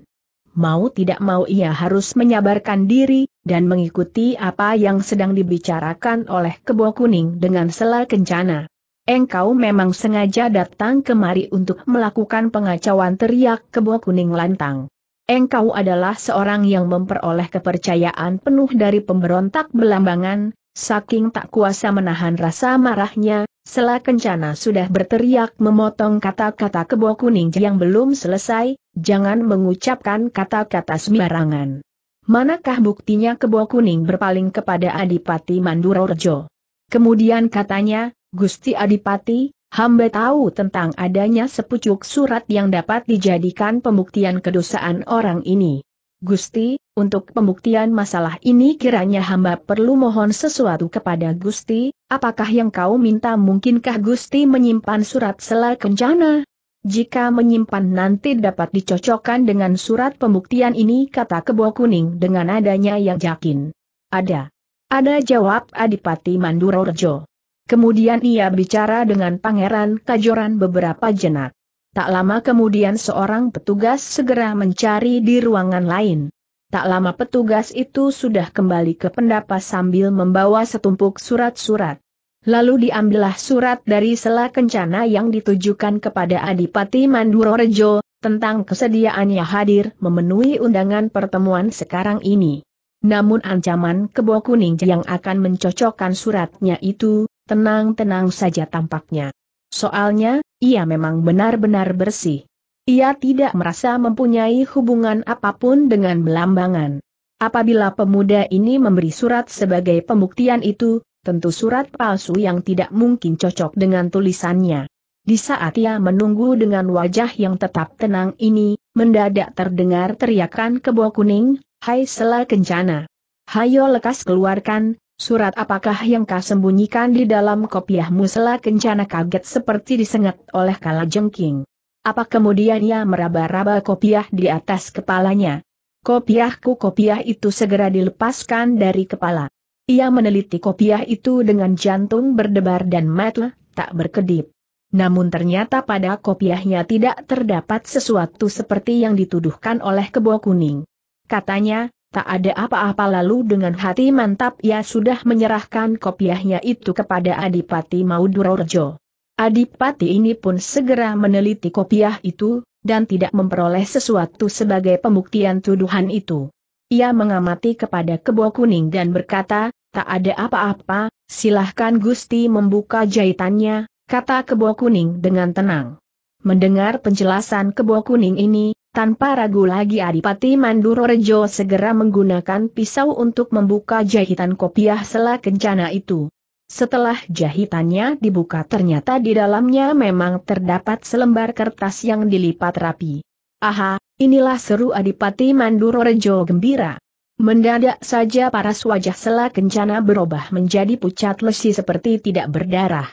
Mau tidak mau ia harus menyabarkan diri, dan mengikuti apa yang sedang dibicarakan oleh kebo kuning dengan sela kencana. Engkau memang sengaja datang kemari untuk melakukan pengacauan teriak kebo kuning lantang. Engkau adalah seorang yang memperoleh kepercayaan penuh dari pemberontak belambangan, Saking tak kuasa menahan rasa marahnya, Sela Kencana sudah berteriak memotong kata-kata kebo kuning yang belum selesai, jangan mengucapkan kata-kata sembarangan. Manakah buktinya kebo kuning berpaling kepada Adipati Mandurorjo. Kemudian katanya, Gusti Adipati, hamba tahu tentang adanya sepucuk surat yang dapat dijadikan pembuktian kedosaan orang ini. Gusti, untuk pembuktian masalah ini kiranya hamba perlu mohon sesuatu kepada Gusti, apakah yang kau minta mungkinkah Gusti menyimpan surat sela kencana? Jika menyimpan nanti dapat dicocokkan dengan surat pembuktian ini kata kebo kuning dengan adanya yang yakin. Ada. Ada jawab Adipati Mandurorjo. Kemudian ia bicara dengan Pangeran Kajoran beberapa jenak. Tak lama kemudian seorang petugas segera mencari di ruangan lain. Tak lama petugas itu sudah kembali ke pendapa sambil membawa setumpuk surat-surat. Lalu diambillah surat dari sela kencana yang ditujukan kepada Adipati Mandurorejo, tentang kesediaannya hadir memenuhi undangan pertemuan sekarang ini. Namun ancaman kebo kuning yang akan mencocokkan suratnya itu, tenang-tenang saja tampaknya. Soalnya, ia memang benar-benar bersih. Ia tidak merasa mempunyai hubungan apapun dengan belambangan. Apabila pemuda ini memberi surat sebagai pembuktian itu, tentu surat palsu yang tidak mungkin cocok dengan tulisannya. Di saat ia menunggu dengan wajah yang tetap tenang ini, mendadak terdengar teriakan kebo kuning, Hai sela kencana. Hayo lekas keluarkan, Surat apakah yang kau sembunyikan di dalam kopiahmu selah kencana kaget seperti disengat oleh kala jengking. Apa kemudian ia meraba-raba kopiah di atas kepalanya? Kopiahku kopiah itu segera dilepaskan dari kepala. Ia meneliti kopiah itu dengan jantung berdebar dan mata tak berkedip. Namun ternyata pada kopiahnya tidak terdapat sesuatu seperti yang dituduhkan oleh kebo kuning. Katanya, Tak ada apa-apa lalu dengan hati mantap ia sudah menyerahkan kopiahnya itu kepada Adipati Maudurorjo. Adipati ini pun segera meneliti kopiah itu, dan tidak memperoleh sesuatu sebagai pembuktian tuduhan itu. Ia mengamati kepada kebo kuning dan berkata, tak ada apa-apa, silahkan Gusti membuka jahitannya, kata kebo kuning dengan tenang. Mendengar penjelasan kebo kuning ini, tanpa ragu lagi Adipati Mandurorejo segera menggunakan pisau untuk membuka jahitan kopiah sela kencana itu. Setelah jahitannya dibuka ternyata di dalamnya memang terdapat selembar kertas yang dilipat rapi. Aha, inilah seru Adipati Mandurorejo gembira. Mendadak saja paras wajah sela kencana berubah menjadi pucat lesi seperti tidak berdarah.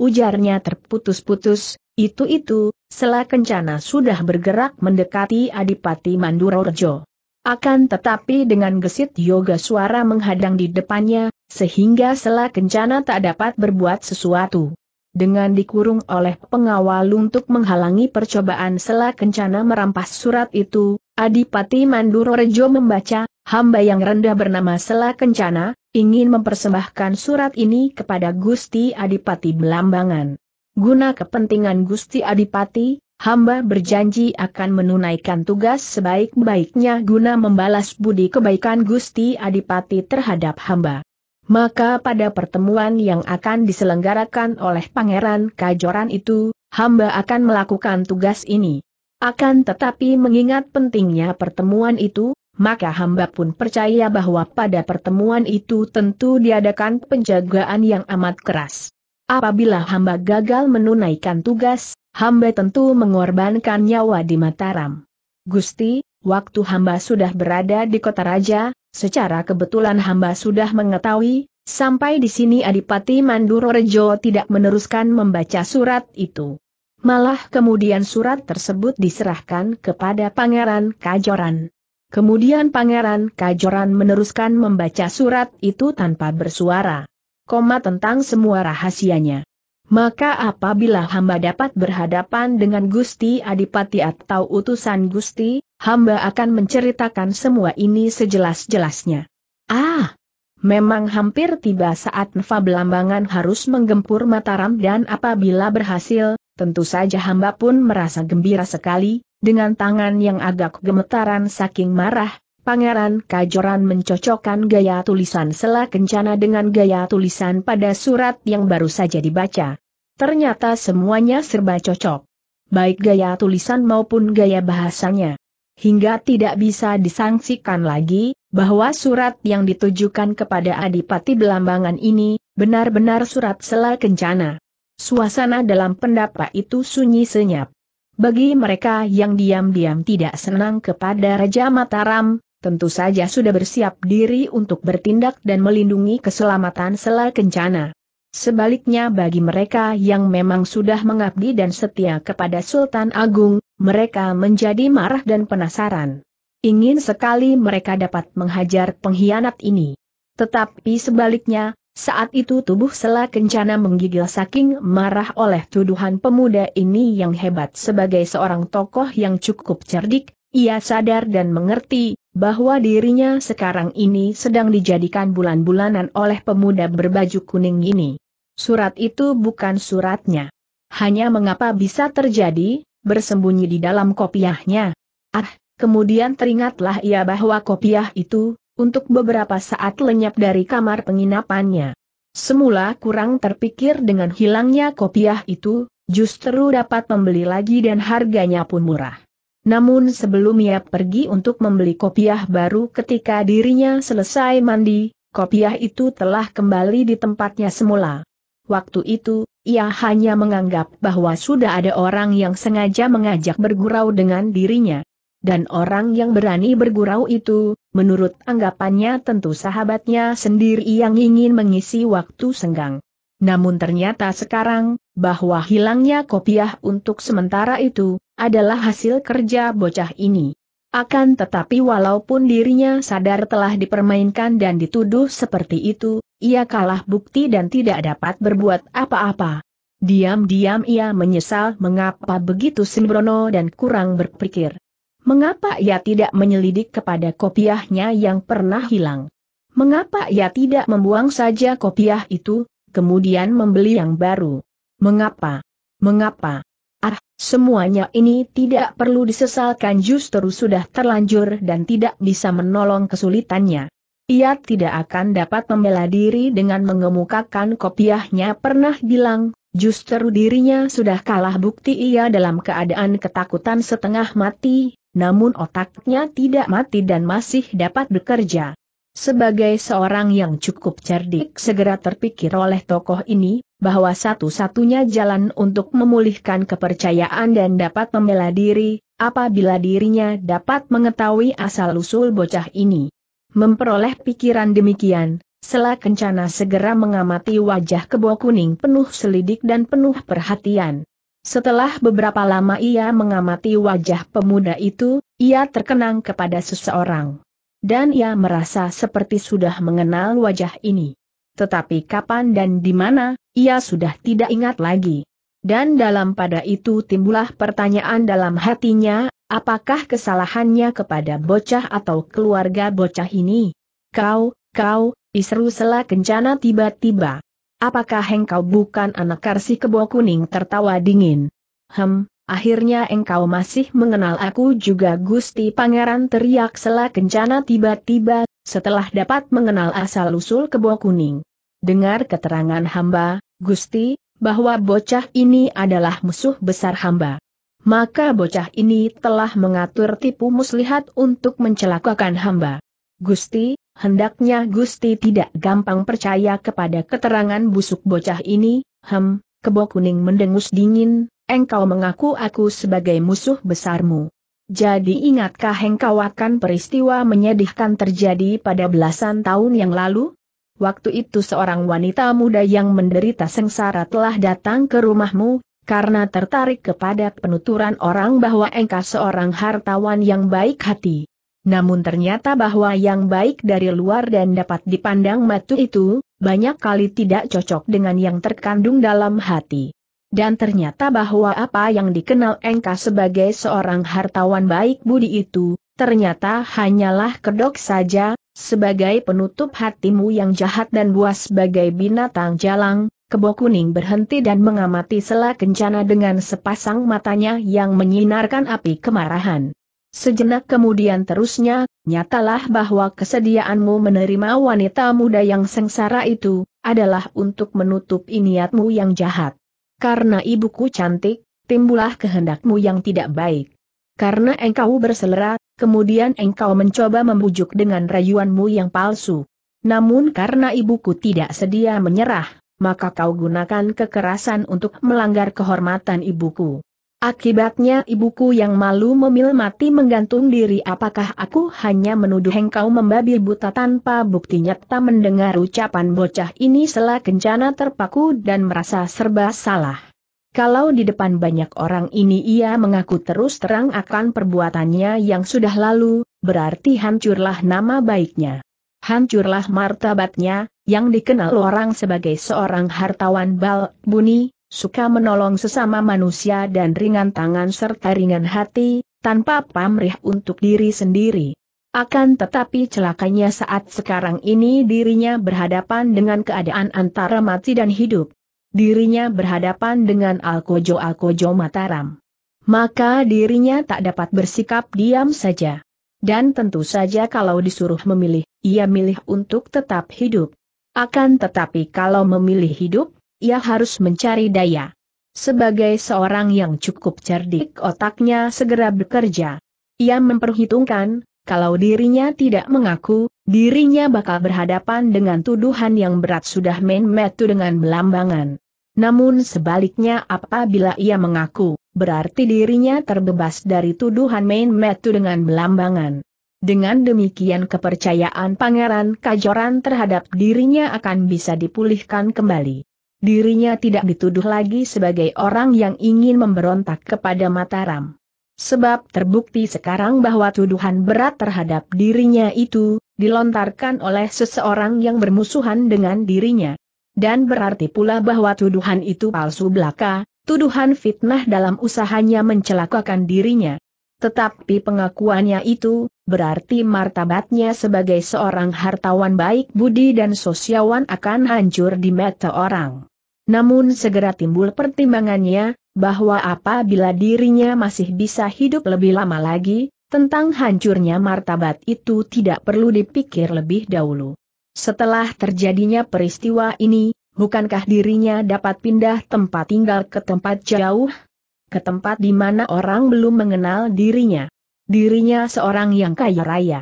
Ujarnya terputus-putus, itu-itu, sela kencana sudah bergerak mendekati Adipati Mandurorjo. Akan tetapi dengan gesit yoga suara menghadang di depannya, sehingga sela kencana tak dapat berbuat sesuatu. Dengan dikurung oleh pengawal untuk menghalangi percobaan sela kencana merampas surat itu, Adipati Mandurorjo membaca, hamba yang rendah bernama Sela Kencana, ingin mempersembahkan surat ini kepada Gusti Adipati Belambangan. Guna kepentingan Gusti Adipati, hamba berjanji akan menunaikan tugas sebaik-baiknya guna membalas budi kebaikan Gusti Adipati terhadap hamba. Maka pada pertemuan yang akan diselenggarakan oleh Pangeran Kajoran itu, hamba akan melakukan tugas ini. Akan tetapi mengingat pentingnya pertemuan itu, maka hamba pun percaya bahwa pada pertemuan itu tentu diadakan penjagaan yang amat keras. Apabila hamba gagal menunaikan tugas, hamba tentu mengorbankan nyawa di Mataram. Gusti, waktu hamba sudah berada di kota raja, secara kebetulan hamba sudah mengetahui, sampai di sini Adipati Mandurorejo tidak meneruskan membaca surat itu. Malah kemudian surat tersebut diserahkan kepada Pangeran Kajoran. Kemudian Pangeran Kajoran meneruskan membaca surat itu tanpa bersuara koma tentang semua rahasianya. Maka apabila hamba dapat berhadapan dengan Gusti Adipati atau utusan Gusti, hamba akan menceritakan semua ini sejelas-jelasnya. Ah! Memang hampir tiba saat Nfa Belambangan harus menggempur Mataram dan apabila berhasil, tentu saja hamba pun merasa gembira sekali, dengan tangan yang agak gemetaran saking marah, Pangeran Kajoran mencocokkan gaya tulisan Sela Kencana dengan gaya tulisan pada surat yang baru saja dibaca. Ternyata semuanya serba cocok. Baik gaya tulisan maupun gaya bahasanya. Hingga tidak bisa disangsikan lagi, bahwa surat yang ditujukan kepada Adipati Belambangan ini, benar-benar surat Sela Kencana. Suasana dalam pendapat itu sunyi senyap. Bagi mereka yang diam-diam tidak senang kepada Raja Mataram, tentu saja sudah bersiap diri untuk bertindak dan melindungi keselamatan Sela Kencana. Sebaliknya bagi mereka yang memang sudah mengabdi dan setia kepada Sultan Agung, mereka menjadi marah dan penasaran. Ingin sekali mereka dapat menghajar pengkhianat ini. Tetapi sebaliknya, saat itu tubuh Sela Kencana menggigil saking marah oleh tuduhan pemuda ini yang hebat sebagai seorang tokoh yang cukup cerdik, ia sadar dan mengerti, bahwa dirinya sekarang ini sedang dijadikan bulan-bulanan oleh pemuda berbaju kuning ini. Surat itu bukan suratnya. Hanya mengapa bisa terjadi, bersembunyi di dalam kopiahnya. Ah, kemudian teringatlah ia bahwa kopiah itu, untuk beberapa saat lenyap dari kamar penginapannya. Semula kurang terpikir dengan hilangnya kopiah itu, justru dapat membeli lagi dan harganya pun murah. Namun sebelum ia pergi untuk membeli kopiah baru ketika dirinya selesai mandi, kopiah itu telah kembali di tempatnya semula. Waktu itu, ia hanya menganggap bahwa sudah ada orang yang sengaja mengajak bergurau dengan dirinya. Dan orang yang berani bergurau itu, menurut anggapannya tentu sahabatnya sendiri yang ingin mengisi waktu senggang. Namun ternyata sekarang, bahwa hilangnya kopiah untuk sementara itu, adalah hasil kerja bocah ini. Akan tetapi walaupun dirinya sadar telah dipermainkan dan dituduh seperti itu, ia kalah bukti dan tidak dapat berbuat apa-apa. Diam-diam ia menyesal mengapa begitu sembrono dan kurang berpikir. Mengapa ia tidak menyelidik kepada kopiahnya yang pernah hilang? Mengapa ia tidak membuang saja kopiah itu, kemudian membeli yang baru? Mengapa? Mengapa? Ah, semuanya ini tidak perlu disesalkan justru sudah terlanjur dan tidak bisa menolong kesulitannya. Ia tidak akan dapat membela diri dengan mengemukakan kopiahnya pernah bilang, justru dirinya sudah kalah bukti ia dalam keadaan ketakutan setengah mati, namun otaknya tidak mati dan masih dapat bekerja. Sebagai seorang yang cukup cerdik segera terpikir oleh tokoh ini, bahwa satu-satunya jalan untuk memulihkan kepercayaan dan dapat membela diri, apabila dirinya dapat mengetahui asal-usul bocah ini. Memperoleh pikiran demikian, Sela Kencana segera mengamati wajah kebo kuning penuh selidik dan penuh perhatian. Setelah beberapa lama ia mengamati wajah pemuda itu, ia terkenang kepada seseorang. Dan ia merasa seperti sudah mengenal wajah ini. Tetapi kapan dan di mana, ia sudah tidak ingat lagi. Dan dalam pada itu timbullah pertanyaan dalam hatinya, apakah kesalahannya kepada bocah atau keluarga bocah ini? Kau, kau, isru selah kencana tiba-tiba. Apakah engkau bukan anak karsi kebo kuning tertawa dingin? Hem, akhirnya engkau masih mengenal aku juga Gusti Pangeran teriak selah kencana tiba-tiba setelah dapat mengenal asal-usul kebo kuning. Dengar keterangan hamba, Gusti, bahwa bocah ini adalah musuh besar hamba. Maka bocah ini telah mengatur tipu muslihat untuk mencelakakan hamba. Gusti, hendaknya Gusti tidak gampang percaya kepada keterangan busuk bocah ini, hem, kebo kuning mendengus dingin, engkau mengaku aku sebagai musuh besarmu. Jadi ingatkah engkau akan peristiwa menyedihkan terjadi pada belasan tahun yang lalu? Waktu itu seorang wanita muda yang menderita sengsara telah datang ke rumahmu, karena tertarik kepada penuturan orang bahwa engkau seorang hartawan yang baik hati. Namun ternyata bahwa yang baik dari luar dan dapat dipandang matu itu, banyak kali tidak cocok dengan yang terkandung dalam hati. Dan ternyata bahwa apa yang dikenal Engka sebagai seorang hartawan baik budi itu, ternyata hanyalah kedok saja, sebagai penutup hatimu yang jahat dan buas sebagai binatang jalang, kebo kuning berhenti dan mengamati sela kencana dengan sepasang matanya yang menyinarkan api kemarahan. Sejenak kemudian terusnya, nyatalah bahwa kesediaanmu menerima wanita muda yang sengsara itu, adalah untuk menutup niatmu yang jahat. Karena ibuku cantik, timbulah kehendakmu yang tidak baik. Karena engkau berselera, kemudian engkau mencoba membujuk dengan rayuanmu yang palsu. Namun karena ibuku tidak sedia menyerah, maka kau gunakan kekerasan untuk melanggar kehormatan ibuku. Akibatnya ibuku yang malu memil mati menggantung diri apakah aku hanya menuduh engkau membabi buta tanpa bukti nyata mendengar ucapan bocah ini setelah kencana terpaku dan merasa serba salah. Kalau di depan banyak orang ini ia mengaku terus terang akan perbuatannya yang sudah lalu, berarti hancurlah nama baiknya. Hancurlah martabatnya, yang dikenal orang sebagai seorang hartawan bal, buni, suka menolong sesama manusia dan ringan tangan serta ringan hati, tanpa pamrih untuk diri sendiri. Akan tetapi celakanya saat sekarang ini dirinya berhadapan dengan keadaan antara mati dan hidup. Dirinya berhadapan dengan Alkojo-Alkojo Mataram. Maka dirinya tak dapat bersikap diam saja. Dan tentu saja kalau disuruh memilih, ia milih untuk tetap hidup. Akan tetapi kalau memilih hidup, ia harus mencari daya. Sebagai seorang yang cukup cerdik otaknya segera bekerja. Ia memperhitungkan, kalau dirinya tidak mengaku, dirinya bakal berhadapan dengan tuduhan yang berat sudah Main metu dengan belambangan. Namun sebaliknya apabila ia mengaku, berarti dirinya terbebas dari tuduhan Main metu dengan belambangan. Dengan demikian kepercayaan Pangeran Kajoran terhadap dirinya akan bisa dipulihkan kembali. Dirinya tidak dituduh lagi sebagai orang yang ingin memberontak kepada Mataram. Sebab terbukti sekarang bahwa tuduhan berat terhadap dirinya itu, dilontarkan oleh seseorang yang bermusuhan dengan dirinya. Dan berarti pula bahwa tuduhan itu palsu belaka, tuduhan fitnah dalam usahanya mencelakakan dirinya. Tetapi pengakuannya itu, berarti martabatnya sebagai seorang hartawan baik budi dan sosiawan akan hancur di mata orang. Namun segera timbul pertimbangannya, bahwa apabila dirinya masih bisa hidup lebih lama lagi, tentang hancurnya martabat itu tidak perlu dipikir lebih dahulu. Setelah terjadinya peristiwa ini, bukankah dirinya dapat pindah tempat tinggal ke tempat jauh? Ke tempat di mana orang belum mengenal dirinya. Dirinya seorang yang kaya raya.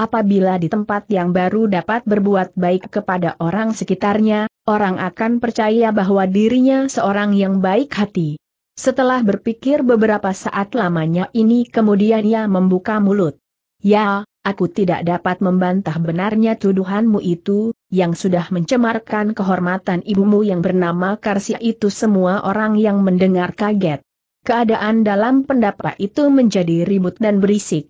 Apabila di tempat yang baru dapat berbuat baik kepada orang sekitarnya, orang akan percaya bahwa dirinya seorang yang baik hati. Setelah berpikir beberapa saat lamanya ini kemudian ia membuka mulut. Ya, aku tidak dapat membantah benarnya tuduhanmu itu, yang sudah mencemarkan kehormatan ibumu yang bernama Karsia itu semua orang yang mendengar kaget. Keadaan dalam pendapat itu menjadi ribut dan berisik.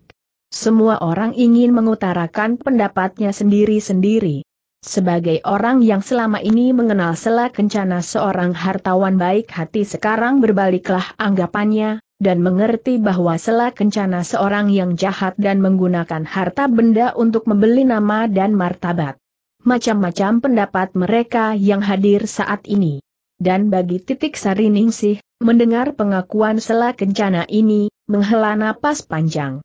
Semua orang ingin mengutarakan pendapatnya sendiri-sendiri. Sebagai orang yang selama ini mengenal sela kencana seorang hartawan baik hati sekarang berbaliklah anggapannya, dan mengerti bahwa sela kencana seorang yang jahat dan menggunakan harta benda untuk membeli nama dan martabat. Macam-macam pendapat mereka yang hadir saat ini. Dan bagi titik Sari Ningsih, Mendengar pengakuan Sela Kencana ini, menghela napas panjang.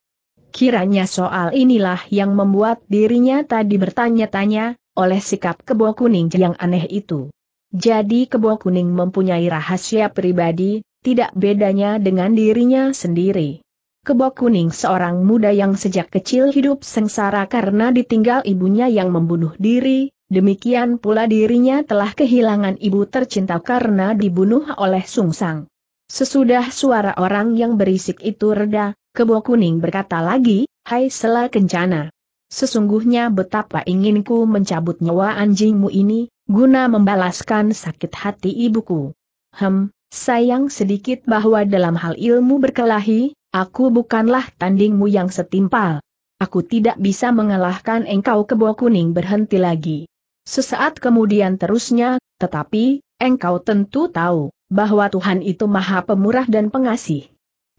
Kiranya soal inilah yang membuat dirinya tadi bertanya-tanya, oleh sikap kebo kuning yang aneh itu. Jadi kebo kuning mempunyai rahasia pribadi, tidak bedanya dengan dirinya sendiri. Kebo kuning seorang muda yang sejak kecil hidup sengsara karena ditinggal ibunya yang membunuh diri, Demikian pula dirinya telah kehilangan ibu tercinta karena dibunuh oleh Sung Sang. Sesudah suara orang yang berisik itu reda, Kebo Kuning berkata lagi, Hai Sela Kencana. Sesungguhnya betapa inginku mencabut nyawa anjingmu ini, guna membalaskan sakit hati ibuku. Hem, sayang sedikit bahwa dalam hal ilmu berkelahi, aku bukanlah tandingmu yang setimpal. Aku tidak bisa mengalahkan engkau kebo kuning berhenti lagi. Sesaat kemudian terusnya, tetapi, engkau tentu tahu, bahwa Tuhan itu maha pemurah dan pengasih.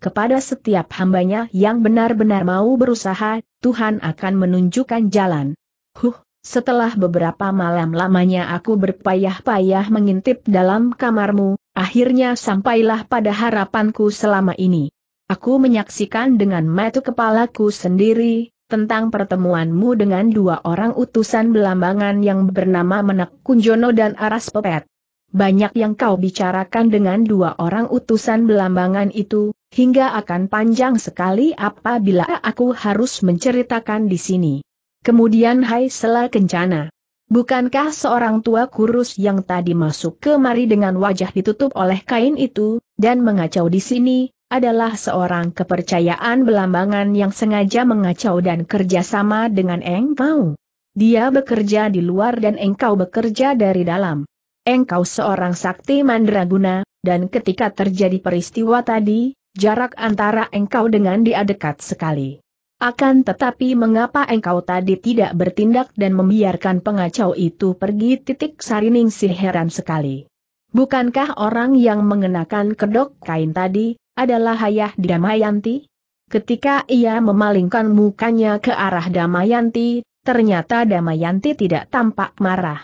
Kepada setiap hambanya yang benar-benar mau berusaha, Tuhan akan menunjukkan jalan. Huh, setelah beberapa malam lamanya aku berpayah-payah mengintip dalam kamarmu, akhirnya sampailah pada harapanku selama ini. Aku menyaksikan dengan mata kepalaku sendiri, tentang pertemuanmu dengan dua orang utusan belambangan yang bernama Menak Kunjono dan Aras Pepet. Banyak yang kau bicarakan dengan dua orang utusan belambangan itu, hingga akan panjang sekali apabila aku harus menceritakan di sini. Kemudian Hai Sela Kencana. Bukankah seorang tua kurus yang tadi masuk kemari dengan wajah ditutup oleh kain itu, dan mengacau di sini, adalah seorang kepercayaan belambangan yang sengaja mengacau dan kerjasama dengan engkau. Dia bekerja di luar dan engkau bekerja dari dalam. Engkau seorang sakti mandraguna, dan ketika terjadi peristiwa tadi, jarak antara engkau dengan dia dekat sekali. Akan tetapi mengapa engkau tadi tidak bertindak dan membiarkan pengacau itu pergi titik Sarining si heran sekali. Bukankah orang yang mengenakan kedok kain tadi, adalah Hayah Damayanti? Ketika ia memalingkan mukanya ke arah Damayanti, ternyata Damayanti tidak tampak marah.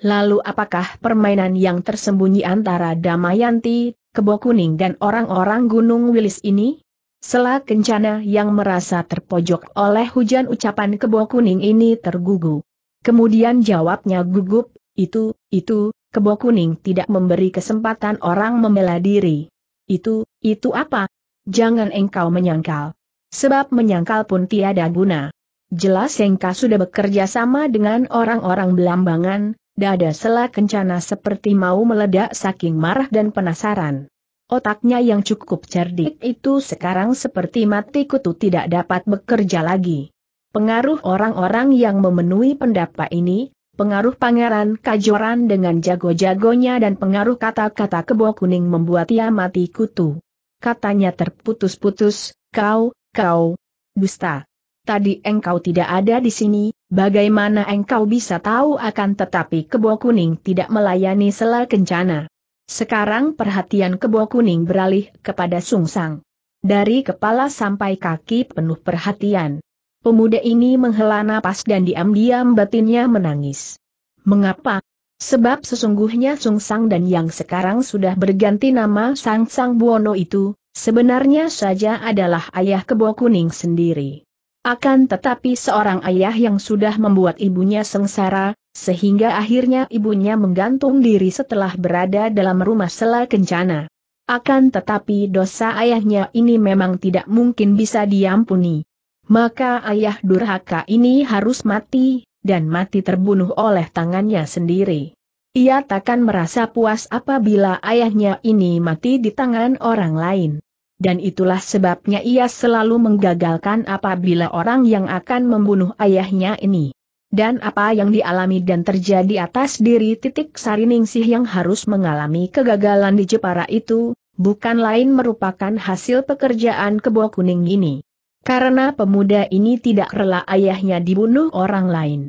Lalu apakah permainan yang tersembunyi antara Damayanti, Kebo Kuning dan orang-orang Gunung Wilis ini? Sela kencana yang merasa terpojok oleh hujan ucapan Kebo Kuning ini tergugu. Kemudian jawabnya gugup, itu, itu, Kebo Kuning tidak memberi kesempatan orang membela diri. Itu, itu apa? Jangan engkau menyangkal. Sebab menyangkal pun tiada guna. Jelas engkau sudah bekerja sama dengan orang-orang belambangan, dada sela kencana seperti mau meledak saking marah dan penasaran. Otaknya yang cukup cerdik itu sekarang seperti mati kutu tidak dapat bekerja lagi. Pengaruh orang-orang yang memenuhi pendapat ini, pengaruh Pangeran Kajoran dengan jago-jagonya dan pengaruh kata-kata kebo kuning membuat ia mati kutu. Katanya terputus-putus, kau, kau, dusta. Tadi engkau tidak ada di sini, bagaimana engkau bisa tahu akan tetapi kebo kuning tidak melayani sela kencana. Sekarang perhatian kebo kuning beralih kepada Sungsang. Dari kepala sampai kaki penuh perhatian. Pemuda ini menghela napas dan diam-diam batinnya menangis. Mengapa? Sebab sesungguhnya Sung Sang dan yang sekarang sudah berganti nama Sang Sang Buono itu, sebenarnya saja adalah ayah kebo kuning sendiri. Akan tetapi seorang ayah yang sudah membuat ibunya sengsara, sehingga akhirnya ibunya menggantung diri setelah berada dalam rumah sela kencana. Akan tetapi dosa ayahnya ini memang tidak mungkin bisa diampuni maka ayah durhaka ini harus mati, dan mati terbunuh oleh tangannya sendiri. Ia takkan merasa puas apabila ayahnya ini mati di tangan orang lain. Dan itulah sebabnya ia selalu menggagalkan apabila orang yang akan membunuh ayahnya ini. Dan apa yang dialami dan terjadi atas diri titik sariningsih yang harus mengalami kegagalan di Jepara itu, bukan lain merupakan hasil pekerjaan kebo kuning ini. Karena pemuda ini tidak rela ayahnya dibunuh orang lain.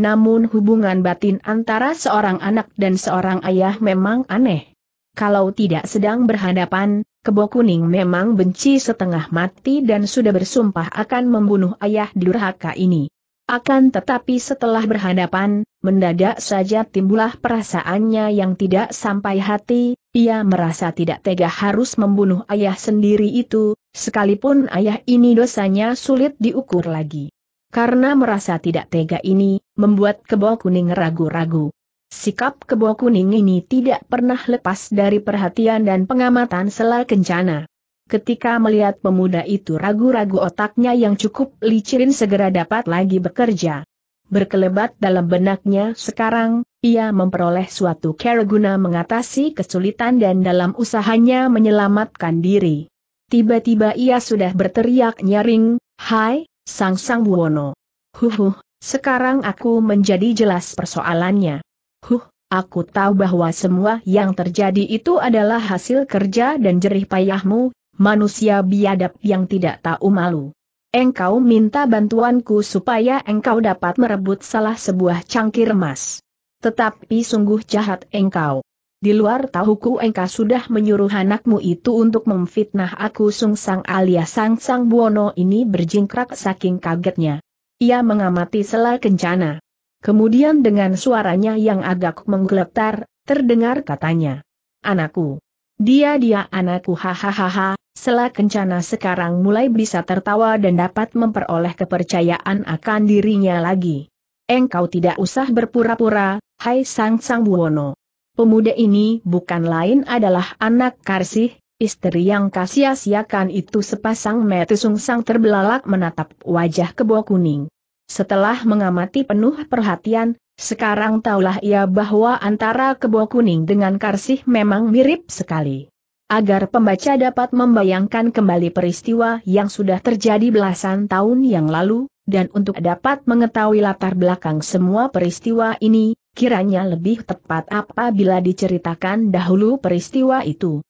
Namun hubungan batin antara seorang anak dan seorang ayah memang aneh. Kalau tidak sedang berhadapan, Kebo Kuning memang benci setengah mati dan sudah bersumpah akan membunuh ayah durhaka ini. Akan tetapi setelah berhadapan, mendadak saja timbullah perasaannya yang tidak sampai hati, ia merasa tidak tega harus membunuh ayah sendiri itu, sekalipun ayah ini dosanya sulit diukur lagi. Karena merasa tidak tega ini, membuat kebo kuning ragu-ragu. Sikap kebo kuning ini tidak pernah lepas dari perhatian dan pengamatan sela kencana. Ketika melihat pemuda itu ragu-ragu otaknya yang cukup licin segera dapat lagi bekerja. Berkelebat dalam benaknya sekarang, ia memperoleh suatu cara guna mengatasi kesulitan dan dalam usahanya menyelamatkan diri. Tiba-tiba ia sudah berteriak nyaring, Hai, Sang Sang Buwono. Huhuh, sekarang aku menjadi jelas persoalannya. Huh, Aku tahu bahwa semua yang terjadi itu adalah hasil kerja dan jerih payahmu, manusia biadab yang tidak tahu malu. Engkau minta bantuanku supaya engkau dapat merebut salah sebuah cangkir emas. Tetapi sungguh jahat engkau. Di luar tahuku engkau sudah menyuruh anakmu itu untuk memfitnah aku sungsang alias sang sang buono ini berjingkrak saking kagetnya. Ia mengamati sela kencana. Kemudian dengan suaranya yang agak menggeletar, terdengar katanya. Anakku. Dia-dia anakku hahaha, Sela Kencana sekarang mulai bisa tertawa dan dapat memperoleh kepercayaan akan dirinya lagi. Engkau tidak usah berpura-pura, hai Sang Sang Buwono. Pemuda ini bukan lain adalah anak Karsih, istri yang kasia-siakan itu sepasang sung sang terbelalak menatap wajah kebo kuning. Setelah mengamati penuh perhatian, sekarang taulah ia bahwa antara kebo kuning dengan karsih memang mirip sekali. Agar pembaca dapat membayangkan kembali peristiwa yang sudah terjadi belasan tahun yang lalu, dan untuk dapat mengetahui latar belakang semua peristiwa ini, kiranya lebih tepat apabila diceritakan dahulu peristiwa itu.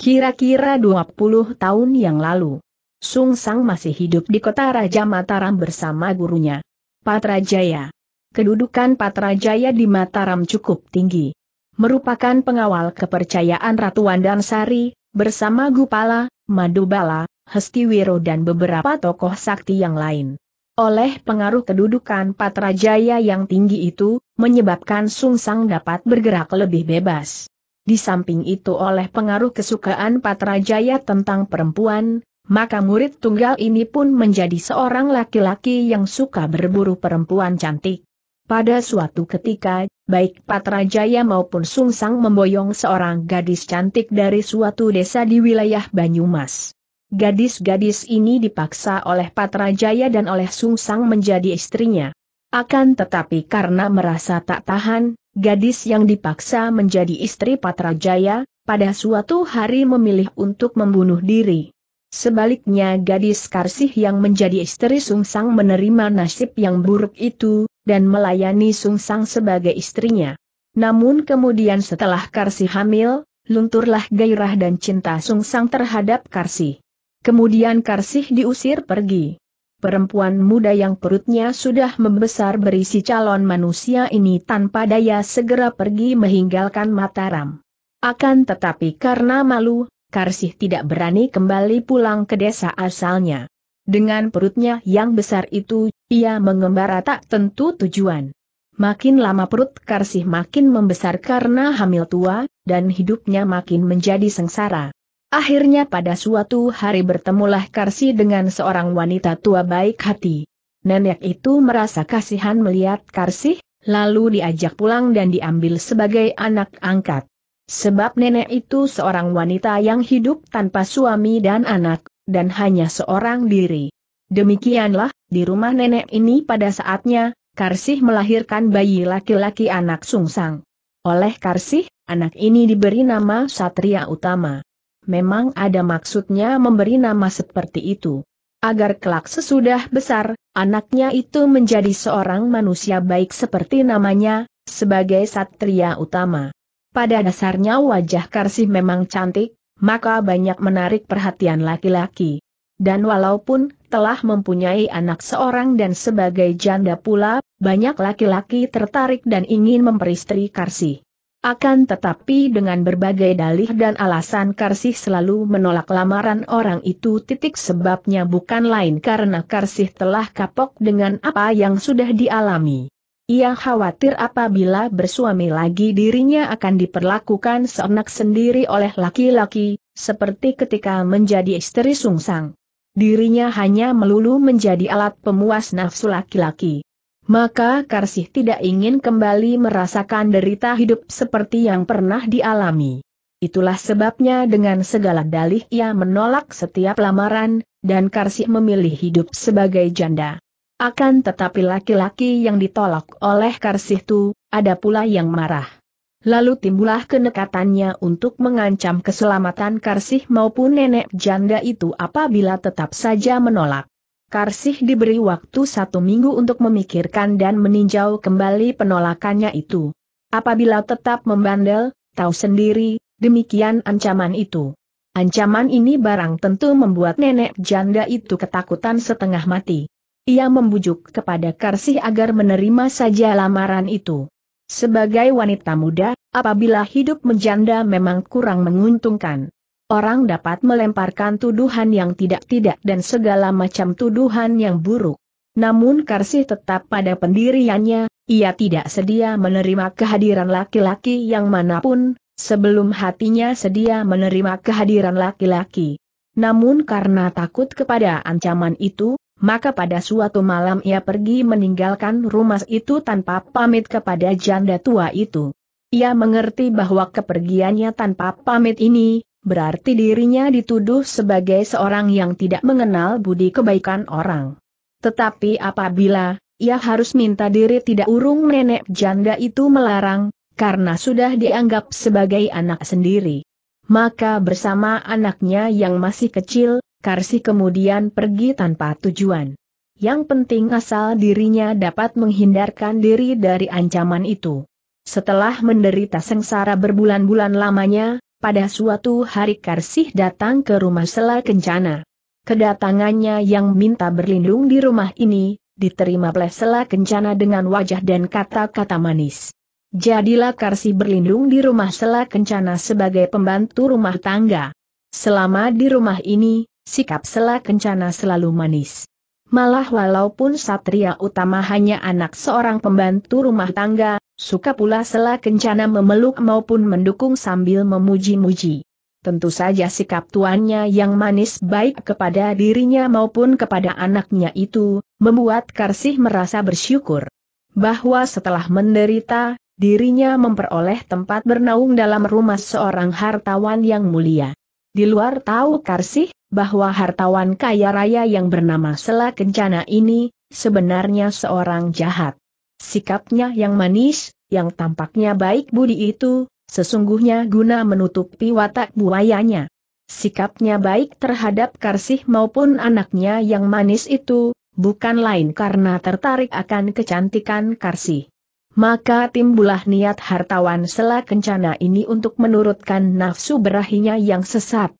Kira-kira 20 tahun yang lalu, Sung Sang masih hidup di kota Raja Mataram bersama gurunya, Patrajaya kedudukan Patrajaya di Mataram cukup tinggi. Merupakan pengawal kepercayaan Ratu Wandansari, bersama Gupala, Madubala, Hestiwiro dan beberapa tokoh sakti yang lain. Oleh pengaruh kedudukan Patrajaya yang tinggi itu, menyebabkan Sungsang dapat bergerak lebih bebas. Di samping itu oleh pengaruh kesukaan Patrajaya tentang perempuan, maka murid tunggal ini pun menjadi seorang laki-laki yang suka berburu perempuan cantik. Pada suatu ketika, baik Patrajaya maupun Sungsang memboyong seorang gadis cantik dari suatu desa di wilayah Banyumas. Gadis-gadis ini dipaksa oleh Patrajaya dan oleh Sungsang menjadi istrinya. Akan tetapi karena merasa tak tahan, gadis yang dipaksa menjadi istri Patrajaya, pada suatu hari memilih untuk membunuh diri. Sebaliknya gadis Karsih yang menjadi istri Sungsang menerima nasib yang buruk itu, dan melayani Sungsang sebagai istrinya. Namun kemudian setelah Karsi hamil, lunturlah gairah dan cinta Sungsang terhadap Karsi. Kemudian Karsih diusir pergi. Perempuan muda yang perutnya sudah membesar berisi calon manusia ini tanpa daya segera pergi meninggalkan Mataram. Akan tetapi karena malu, Karsih tidak berani kembali pulang ke desa asalnya. Dengan perutnya yang besar itu, ia mengembara tak tentu tujuan. Makin lama perut Karsih makin membesar karena hamil tua, dan hidupnya makin menjadi sengsara. Akhirnya pada suatu hari bertemulah Karsih dengan seorang wanita tua baik hati. Nenek itu merasa kasihan melihat Karsih, lalu diajak pulang dan diambil sebagai anak angkat. Sebab nenek itu seorang wanita yang hidup tanpa suami dan anak, dan hanya seorang diri. Demikianlah, di rumah nenek ini pada saatnya, Karsih melahirkan bayi laki-laki anak Sungsang. Oleh Karsih, anak ini diberi nama Satria Utama. Memang ada maksudnya memberi nama seperti itu. Agar kelak sesudah besar, anaknya itu menjadi seorang manusia baik seperti namanya, sebagai Satria Utama. Pada dasarnya wajah Karsih memang cantik, maka banyak menarik perhatian laki-laki. Dan walaupun telah mempunyai anak seorang dan sebagai janda pula, banyak laki-laki tertarik dan ingin memperistri Karsi. Akan tetapi dengan berbagai dalih dan alasan Karsih selalu menolak lamaran orang itu titik sebabnya bukan lain karena Karsih telah kapok dengan apa yang sudah dialami. Ia khawatir apabila bersuami lagi dirinya akan diperlakukan seenak sendiri oleh laki-laki, seperti ketika menjadi istri sungsang dirinya hanya melulu menjadi alat pemuas nafsu laki-laki. Maka Karsih tidak ingin kembali merasakan derita hidup seperti yang pernah dialami. Itulah sebabnya dengan segala dalih ia menolak setiap lamaran, dan Karsih memilih hidup sebagai janda. Akan tetapi laki-laki yang ditolak oleh Karsih itu, ada pula yang marah. Lalu timbullah kenekatannya untuk mengancam keselamatan Karsih maupun nenek janda itu apabila tetap saja menolak. Karsih diberi waktu satu minggu untuk memikirkan dan meninjau kembali penolakannya itu. Apabila tetap membandel, tahu sendiri, demikian ancaman itu. Ancaman ini barang tentu membuat nenek janda itu ketakutan setengah mati. Ia membujuk kepada Karsih agar menerima saja lamaran itu. Sebagai wanita muda, apabila hidup menjanda memang kurang menguntungkan. Orang dapat melemparkan tuduhan yang tidak-tidak dan segala macam tuduhan yang buruk. Namun Karsih tetap pada pendiriannya, ia tidak sedia menerima kehadiran laki-laki yang manapun, sebelum hatinya sedia menerima kehadiran laki-laki. Namun karena takut kepada ancaman itu, maka pada suatu malam ia pergi meninggalkan rumah itu tanpa pamit kepada janda tua itu. Ia mengerti bahwa kepergiannya tanpa pamit ini, berarti dirinya dituduh sebagai seorang yang tidak mengenal budi kebaikan orang. Tetapi apabila, ia harus minta diri tidak urung nenek janda itu melarang, karena sudah dianggap sebagai anak sendiri. Maka bersama anaknya yang masih kecil, Karsi kemudian pergi tanpa tujuan. Yang penting asal dirinya dapat menghindarkan diri dari ancaman itu. Setelah menderita sengsara berbulan-bulan lamanya, pada suatu hari Karsih datang ke rumah Sela Kencana. Kedatangannya yang minta berlindung di rumah ini, diterima oleh Sela Kencana dengan wajah dan kata-kata manis. Jadilah Karsih berlindung di rumah Sela Kencana sebagai pembantu rumah tangga. Selama di rumah ini, sikap Sela Kencana selalu manis. Malah walaupun Satria Utama hanya anak seorang pembantu rumah tangga, suka pula Sela Kencana memeluk maupun mendukung sambil memuji-muji. Tentu saja sikap tuannya yang manis baik kepada dirinya maupun kepada anaknya itu, membuat Karsih merasa bersyukur. Bahwa setelah menderita, dirinya memperoleh tempat bernaung dalam rumah seorang hartawan yang mulia. Di luar tahu Karsih, bahwa hartawan kaya raya yang bernama Sela Kencana ini, sebenarnya seorang jahat. Sikapnya yang manis, yang tampaknya baik budi itu, sesungguhnya guna menutupi watak buayanya. Sikapnya baik terhadap Karsih maupun anaknya yang manis itu, bukan lain karena tertarik akan kecantikan Karsih. Maka timbulah niat hartawan Sela Kencana ini untuk menurutkan nafsu berahinya yang sesat.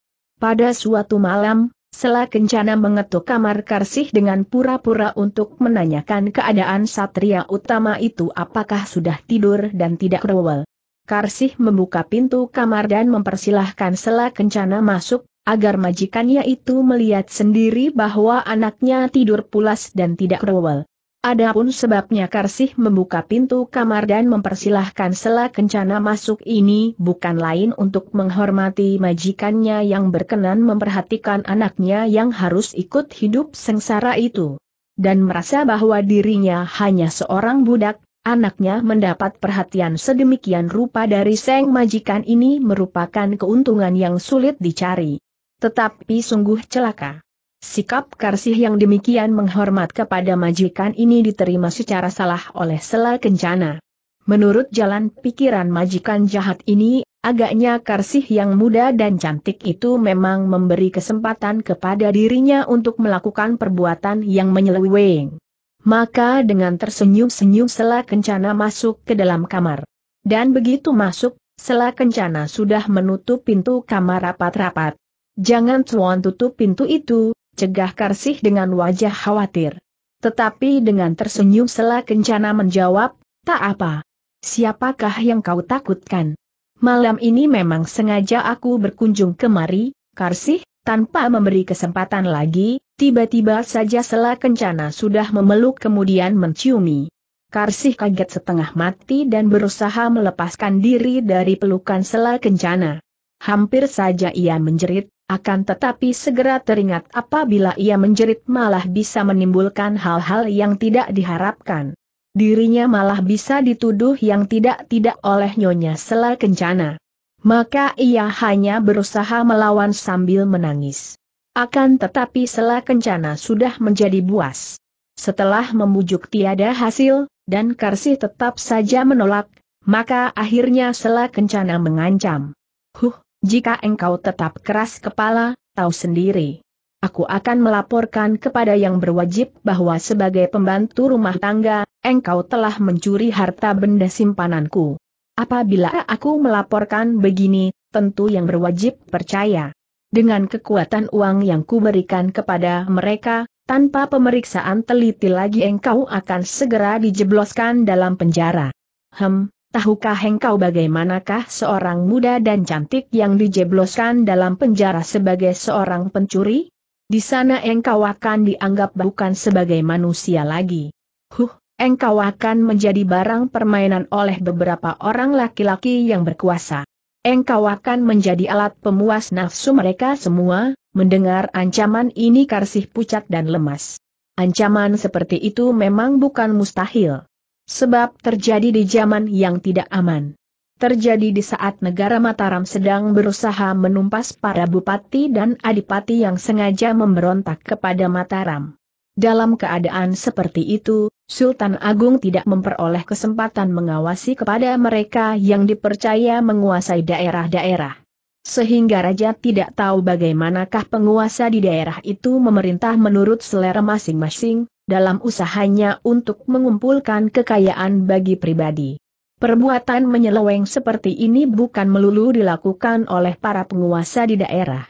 Pada suatu malam, Sela Kencana mengetuk kamar Karsih dengan pura-pura untuk menanyakan keadaan satria utama itu apakah sudah tidur dan tidak rewel. Karsih membuka pintu kamar dan mempersilahkan Sela Kencana masuk, agar majikannya itu melihat sendiri bahwa anaknya tidur pulas dan tidak rewel. Adapun sebabnya Karsih membuka pintu kamar dan mempersilahkan Sela Kencana masuk ini bukan lain untuk menghormati majikannya yang berkenan memperhatikan anaknya yang harus ikut hidup sengsara itu. Dan merasa bahwa dirinya hanya seorang budak, anaknya mendapat perhatian sedemikian rupa dari seng majikan ini merupakan keuntungan yang sulit dicari. Tetapi sungguh celaka. Sikap Karsih yang demikian menghormat kepada majikan ini diterima secara salah oleh Sela Kencana. Menurut jalan pikiran majikan jahat ini, agaknya Karsih yang muda dan cantik itu memang memberi kesempatan kepada dirinya untuk melakukan perbuatan yang menyeleweng. Maka dengan tersenyum-senyum Sela Kencana masuk ke dalam kamar. Dan begitu masuk, Sela Kencana sudah menutup pintu kamar rapat-rapat. Jangan tuan tutup pintu itu, Cegah Karsih dengan wajah khawatir. Tetapi dengan tersenyum sela kencana menjawab, tak apa. Siapakah yang kau takutkan? Malam ini memang sengaja aku berkunjung kemari, Karsih, tanpa memberi kesempatan lagi, tiba-tiba saja sela kencana sudah memeluk kemudian menciumi. Karsih kaget setengah mati dan berusaha melepaskan diri dari pelukan sela kencana. Hampir saja ia menjerit, akan tetapi segera teringat apabila ia menjerit malah bisa menimbulkan hal-hal yang tidak diharapkan. Dirinya malah bisa dituduh yang tidak-tidak oleh Nyonya Sela Kencana. Maka ia hanya berusaha melawan sambil menangis. Akan tetapi Sela Kencana sudah menjadi buas. Setelah membujuk tiada hasil, dan Karsih tetap saja menolak, maka akhirnya Sela Kencana mengancam. Huh, jika engkau tetap keras kepala, tahu sendiri. Aku akan melaporkan kepada yang berwajib bahwa sebagai pembantu rumah tangga, engkau telah mencuri harta benda simpananku. Apabila aku melaporkan begini, tentu yang berwajib percaya. Dengan kekuatan uang yang kuberikan kepada mereka, tanpa pemeriksaan teliti lagi engkau akan segera dijebloskan dalam penjara. Hem, Tahukah engkau bagaimanakah seorang muda dan cantik yang dijebloskan dalam penjara sebagai seorang pencuri? Di sana engkau akan dianggap bukan sebagai manusia lagi. Huh, engkau akan menjadi barang permainan oleh beberapa orang laki-laki yang berkuasa. Engkau akan menjadi alat pemuas nafsu mereka semua, mendengar ancaman ini Karsih pucat dan lemas. Ancaman seperti itu memang bukan mustahil. Sebab terjadi di zaman yang tidak aman. Terjadi di saat negara Mataram sedang berusaha menumpas para bupati dan adipati yang sengaja memberontak kepada Mataram. Dalam keadaan seperti itu, Sultan Agung tidak memperoleh kesempatan mengawasi kepada mereka yang dipercaya menguasai daerah-daerah. Sehingga raja tidak tahu bagaimanakah penguasa di daerah itu memerintah menurut selera masing-masing, dalam usahanya untuk mengumpulkan kekayaan bagi pribadi. Perbuatan menyeleweng seperti ini bukan melulu dilakukan oleh para penguasa di daerah.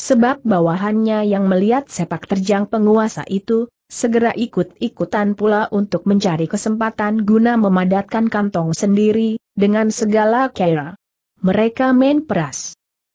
Sebab bawahannya yang melihat sepak terjang penguasa itu, segera ikut-ikutan pula untuk mencari kesempatan guna memadatkan kantong sendiri, dengan segala cara. Mereka main peras.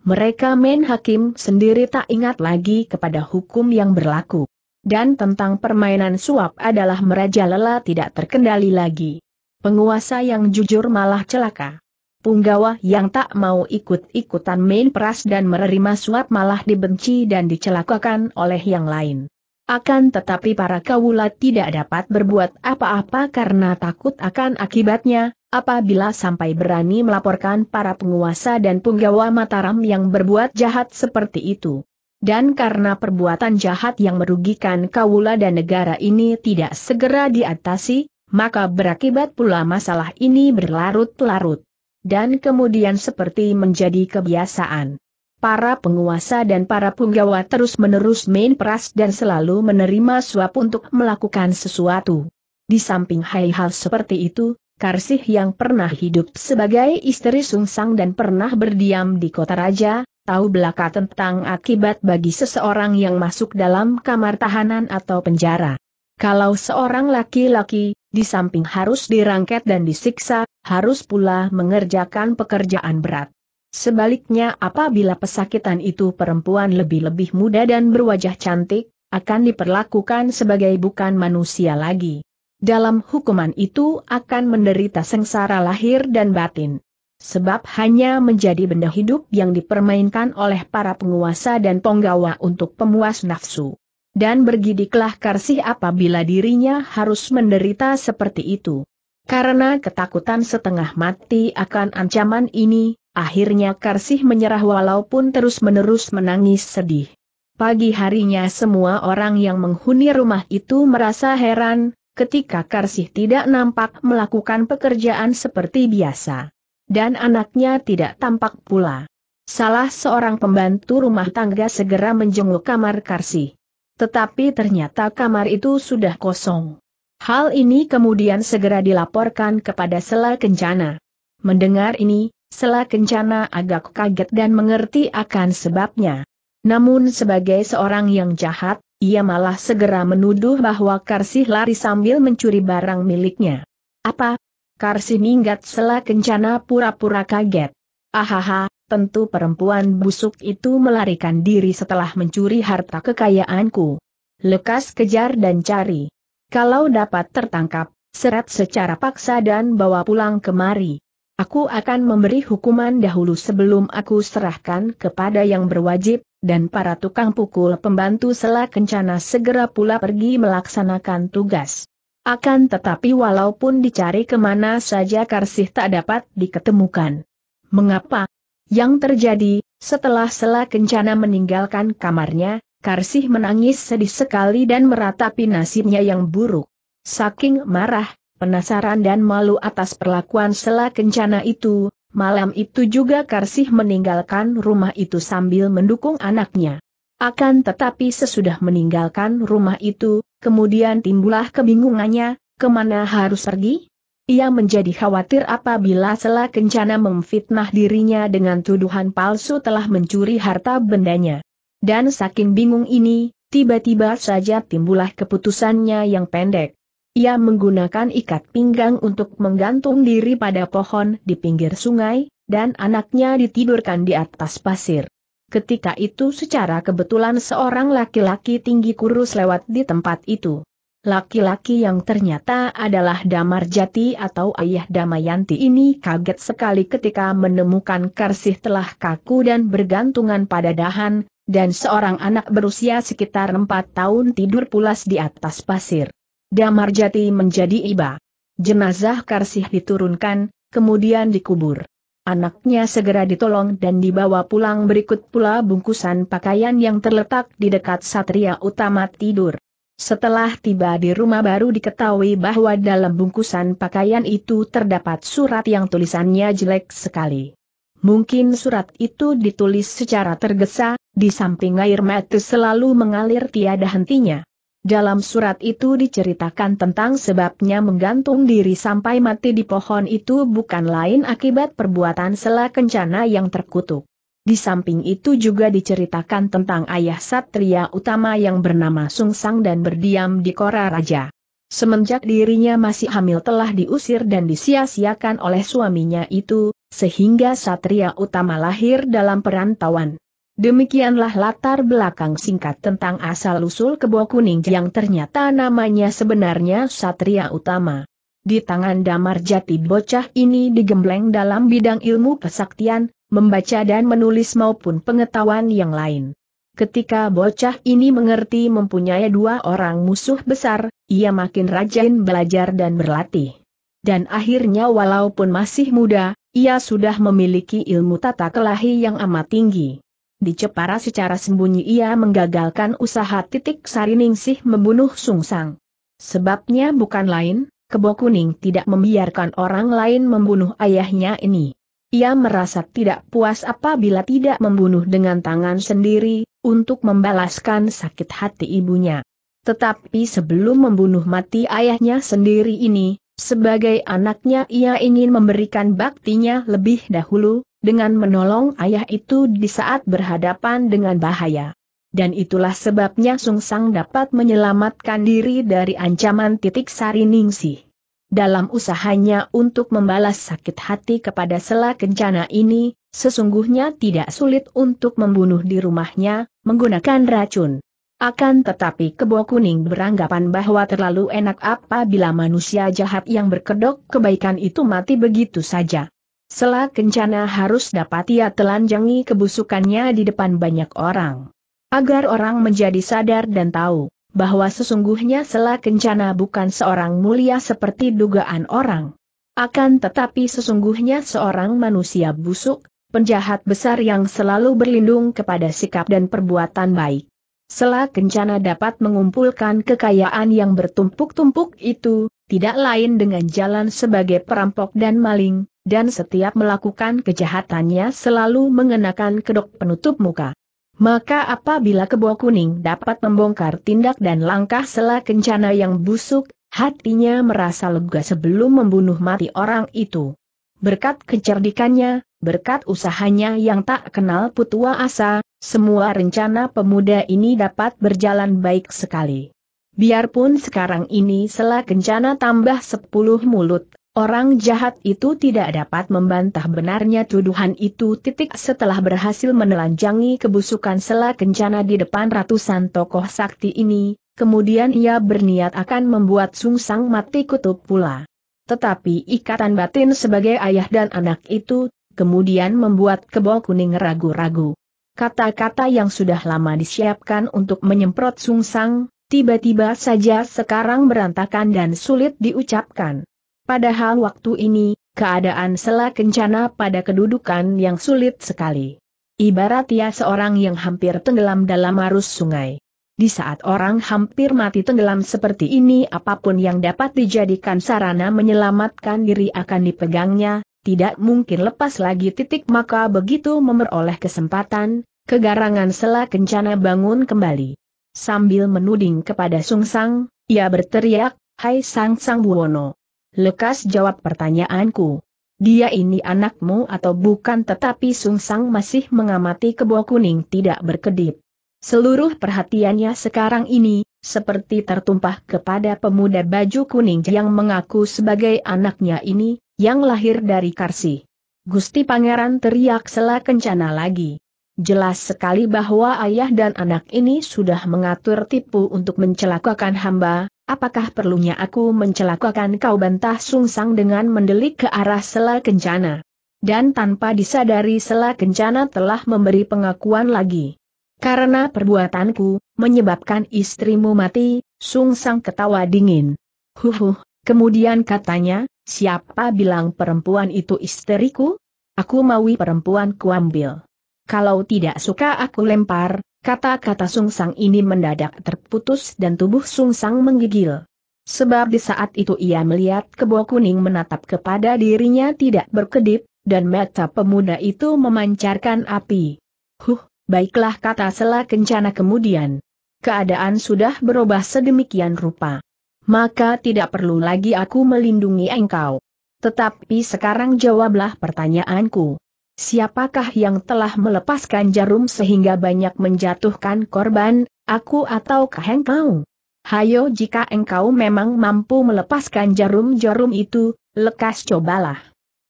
Mereka main hakim sendiri tak ingat lagi kepada hukum yang berlaku dan tentang permainan suap adalah merajalela tidak terkendali lagi. Penguasa yang jujur malah celaka. Punggawa yang tak mau ikut-ikutan main peras dan menerima suap malah dibenci dan dicelakakan oleh yang lain. Akan tetapi para kawula tidak dapat berbuat apa-apa karena takut akan akibatnya, apabila sampai berani melaporkan para penguasa dan punggawa Mataram yang berbuat jahat seperti itu dan karena perbuatan jahat yang merugikan kaula dan negara ini tidak segera diatasi, maka berakibat pula masalah ini berlarut-larut. Dan kemudian seperti menjadi kebiasaan. Para penguasa dan para punggawa terus-menerus main peras dan selalu menerima suap untuk melakukan sesuatu. Di samping hal-hal seperti itu, Karsih yang pernah hidup sebagai istri Sungsang dan pernah berdiam di kota raja, tahu belaka tentang akibat bagi seseorang yang masuk dalam kamar tahanan atau penjara. Kalau seorang laki-laki, di samping harus dirangket dan disiksa, harus pula mengerjakan pekerjaan berat. Sebaliknya apabila pesakitan itu perempuan lebih-lebih muda dan berwajah cantik, akan diperlakukan sebagai bukan manusia lagi. Dalam hukuman itu akan menderita sengsara lahir dan batin. Sebab hanya menjadi benda hidup yang dipermainkan oleh para penguasa dan penggawa untuk pemuas nafsu. Dan bergidiklah karsih apabila dirinya harus menderita seperti itu. Karena ketakutan setengah mati akan ancaman ini, akhirnya Karsih menyerah walaupun terus-menerus menangis sedih. Pagi harinya semua orang yang menghuni rumah itu merasa heran, ketika Karsih tidak nampak melakukan pekerjaan seperti biasa dan anaknya tidak tampak pula. Salah seorang pembantu rumah tangga segera menjenguk kamar Karsi. Tetapi ternyata kamar itu sudah kosong. Hal ini kemudian segera dilaporkan kepada Sela Kencana. Mendengar ini, Sela Kencana agak kaget dan mengerti akan sebabnya. Namun sebagai seorang yang jahat, ia malah segera menuduh bahwa Karsi lari sambil mencuri barang miliknya. Apa, Karsi minggat sela kencana pura-pura kaget. Ahaha, tentu perempuan busuk itu melarikan diri setelah mencuri harta kekayaanku. Lekas kejar dan cari. Kalau dapat tertangkap, seret secara paksa dan bawa pulang kemari. Aku akan memberi hukuman dahulu sebelum aku serahkan kepada yang berwajib, dan para tukang pukul pembantu sela kencana segera pula pergi melaksanakan tugas. Akan tetapi walaupun dicari kemana saja Karsih tak dapat diketemukan. Mengapa? Yang terjadi, setelah Sela Kencana meninggalkan kamarnya, Karsih menangis sedih sekali dan meratapi nasibnya yang buruk. Saking marah, penasaran dan malu atas perlakuan Sela Kencana itu, malam itu juga Karsih meninggalkan rumah itu sambil mendukung anaknya. Akan tetapi sesudah meninggalkan rumah itu, kemudian timbullah kebingungannya, kemana harus pergi? Ia menjadi khawatir apabila Sela Kencana memfitnah dirinya dengan tuduhan palsu telah mencuri harta bendanya. Dan saking bingung ini, tiba-tiba saja timbullah keputusannya yang pendek. Ia menggunakan ikat pinggang untuk menggantung diri pada pohon di pinggir sungai, dan anaknya ditidurkan di atas pasir. Ketika itu secara kebetulan seorang laki-laki tinggi kurus lewat di tempat itu. Laki-laki yang ternyata adalah Damar Jati atau ayah Damayanti ini kaget sekali ketika menemukan Karsih telah kaku dan bergantungan pada dahan, dan seorang anak berusia sekitar 4 tahun tidur pulas di atas pasir. Damar Jati menjadi iba. Jenazah Karsih diturunkan, kemudian dikubur. Anaknya segera ditolong dan dibawa pulang berikut pula bungkusan pakaian yang terletak di dekat Satria Utama tidur. Setelah tiba di rumah baru diketahui bahwa dalam bungkusan pakaian itu terdapat surat yang tulisannya jelek sekali. Mungkin surat itu ditulis secara tergesa, di samping air mata selalu mengalir tiada hentinya. Dalam surat itu diceritakan tentang sebabnya menggantung diri sampai mati di pohon itu bukan lain akibat perbuatan sela kencana yang terkutuk. Di samping itu juga diceritakan tentang ayah satria utama yang bernama Sungsang dan berdiam di Kora Raja. Semenjak dirinya masih hamil telah diusir dan disia-siakan oleh suaminya itu, sehingga satria utama lahir dalam perantauan. Demikianlah latar belakang singkat tentang asal-usul kebo kuning yang ternyata namanya sebenarnya Satria Utama. Di tangan damar jati bocah ini digembleng dalam bidang ilmu kesaktian, membaca dan menulis maupun pengetahuan yang lain. Ketika bocah ini mengerti mempunyai dua orang musuh besar, ia makin rajin belajar dan berlatih. Dan akhirnya walaupun masih muda, ia sudah memiliki ilmu tata kelahi yang amat tinggi. Di Jepara secara sembunyi ia menggagalkan usaha titik Sariningsih membunuh Sung Sang. Sebabnya bukan lain, Kebo Kuning tidak membiarkan orang lain membunuh ayahnya ini. Ia merasa tidak puas apabila tidak membunuh dengan tangan sendiri, untuk membalaskan sakit hati ibunya. Tetapi sebelum membunuh mati ayahnya sendiri ini, sebagai anaknya ia ingin memberikan baktinya lebih dahulu, dengan menolong ayah itu di saat berhadapan dengan bahaya. Dan itulah sebabnya Sung Sang dapat menyelamatkan diri dari ancaman titik sari Ningsi. Dalam usahanya untuk membalas sakit hati kepada Sela Kencana ini, sesungguhnya tidak sulit untuk membunuh di rumahnya, menggunakan racun. Akan tetapi kebo kuning beranggapan bahwa terlalu enak apabila manusia jahat yang berkedok kebaikan itu mati begitu saja. Selak kencana harus dapat ia telanjangi kebusukannya di depan banyak orang. Agar orang menjadi sadar dan tahu, bahwa sesungguhnya selak kencana bukan seorang mulia seperti dugaan orang. Akan tetapi sesungguhnya seorang manusia busuk, penjahat besar yang selalu berlindung kepada sikap dan perbuatan baik. Selak kencana dapat mengumpulkan kekayaan yang bertumpuk-tumpuk itu, tidak lain dengan jalan sebagai perampok dan maling, dan setiap melakukan kejahatannya selalu mengenakan kedok penutup muka. Maka apabila kebo kuning dapat membongkar tindak dan langkah sela kencana yang busuk, hatinya merasa lega sebelum membunuh mati orang itu. Berkat kecerdikannya, berkat usahanya yang tak kenal putua asa, semua rencana pemuda ini dapat berjalan baik sekali. Biarpun sekarang ini sela kencana tambah sepuluh mulut, Orang jahat itu tidak dapat membantah benarnya tuduhan itu. Titik setelah berhasil menelanjangi kebusukan sela kencana di depan ratusan tokoh sakti ini, kemudian ia berniat akan membuat sungsang mati kutub pula. Tetapi ikatan batin sebagai ayah dan anak itu, kemudian membuat kebo kuning ragu-ragu. Kata-kata yang sudah lama disiapkan untuk menyemprot sungsang, tiba-tiba saja sekarang berantakan dan sulit diucapkan. Padahal waktu ini, keadaan Sela Kencana pada kedudukan yang sulit sekali. Ibarat ia ya seorang yang hampir tenggelam dalam arus sungai. Di saat orang hampir mati tenggelam seperti ini apapun yang dapat dijadikan sarana menyelamatkan diri akan dipegangnya, tidak mungkin lepas lagi titik maka begitu memperoleh kesempatan, kegarangan Sela Kencana bangun kembali. Sambil menuding kepada Sungsang, ia berteriak, Hai Sang Sang Buwono, Lekas jawab pertanyaanku. Dia ini anakmu atau bukan tetapi sung sang masih mengamati kebo kuning tidak berkedip. Seluruh perhatiannya sekarang ini, seperti tertumpah kepada pemuda baju kuning yang mengaku sebagai anaknya ini, yang lahir dari Karsi. Gusti Pangeran teriak sela kencana lagi. Jelas sekali bahwa ayah dan anak ini sudah mengatur tipu untuk mencelakakan hamba, apakah perlunya aku mencelakakan kau bantah sungsang dengan mendelik ke arah sela kencana. Dan tanpa disadari sela kencana telah memberi pengakuan lagi. Karena perbuatanku, menyebabkan istrimu mati, sungsang ketawa dingin. Huhuh, kemudian katanya, siapa bilang perempuan itu istriku? Aku maui perempuan kuambil. Kalau tidak suka aku lempar, Kata-kata Sung Sang ini mendadak terputus dan tubuh Sung Sang menggigil. Sebab di saat itu ia melihat kebo kuning menatap kepada dirinya tidak berkedip, dan mata pemuda itu memancarkan api. Huh, baiklah kata Sela Kencana kemudian. Keadaan sudah berubah sedemikian rupa. Maka tidak perlu lagi aku melindungi engkau. Tetapi sekarang jawablah pertanyaanku. Siapakah yang telah melepaskan jarum sehingga banyak menjatuhkan korban, aku ataukah engkau? Hayo jika engkau memang mampu melepaskan jarum-jarum itu, lekas cobalah.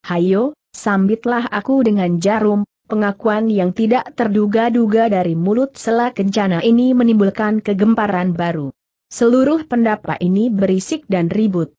Hayo, sambitlah aku dengan jarum, pengakuan yang tidak terduga-duga dari mulut sela kencana ini menimbulkan kegemparan baru. Seluruh pendapat ini berisik dan ribut.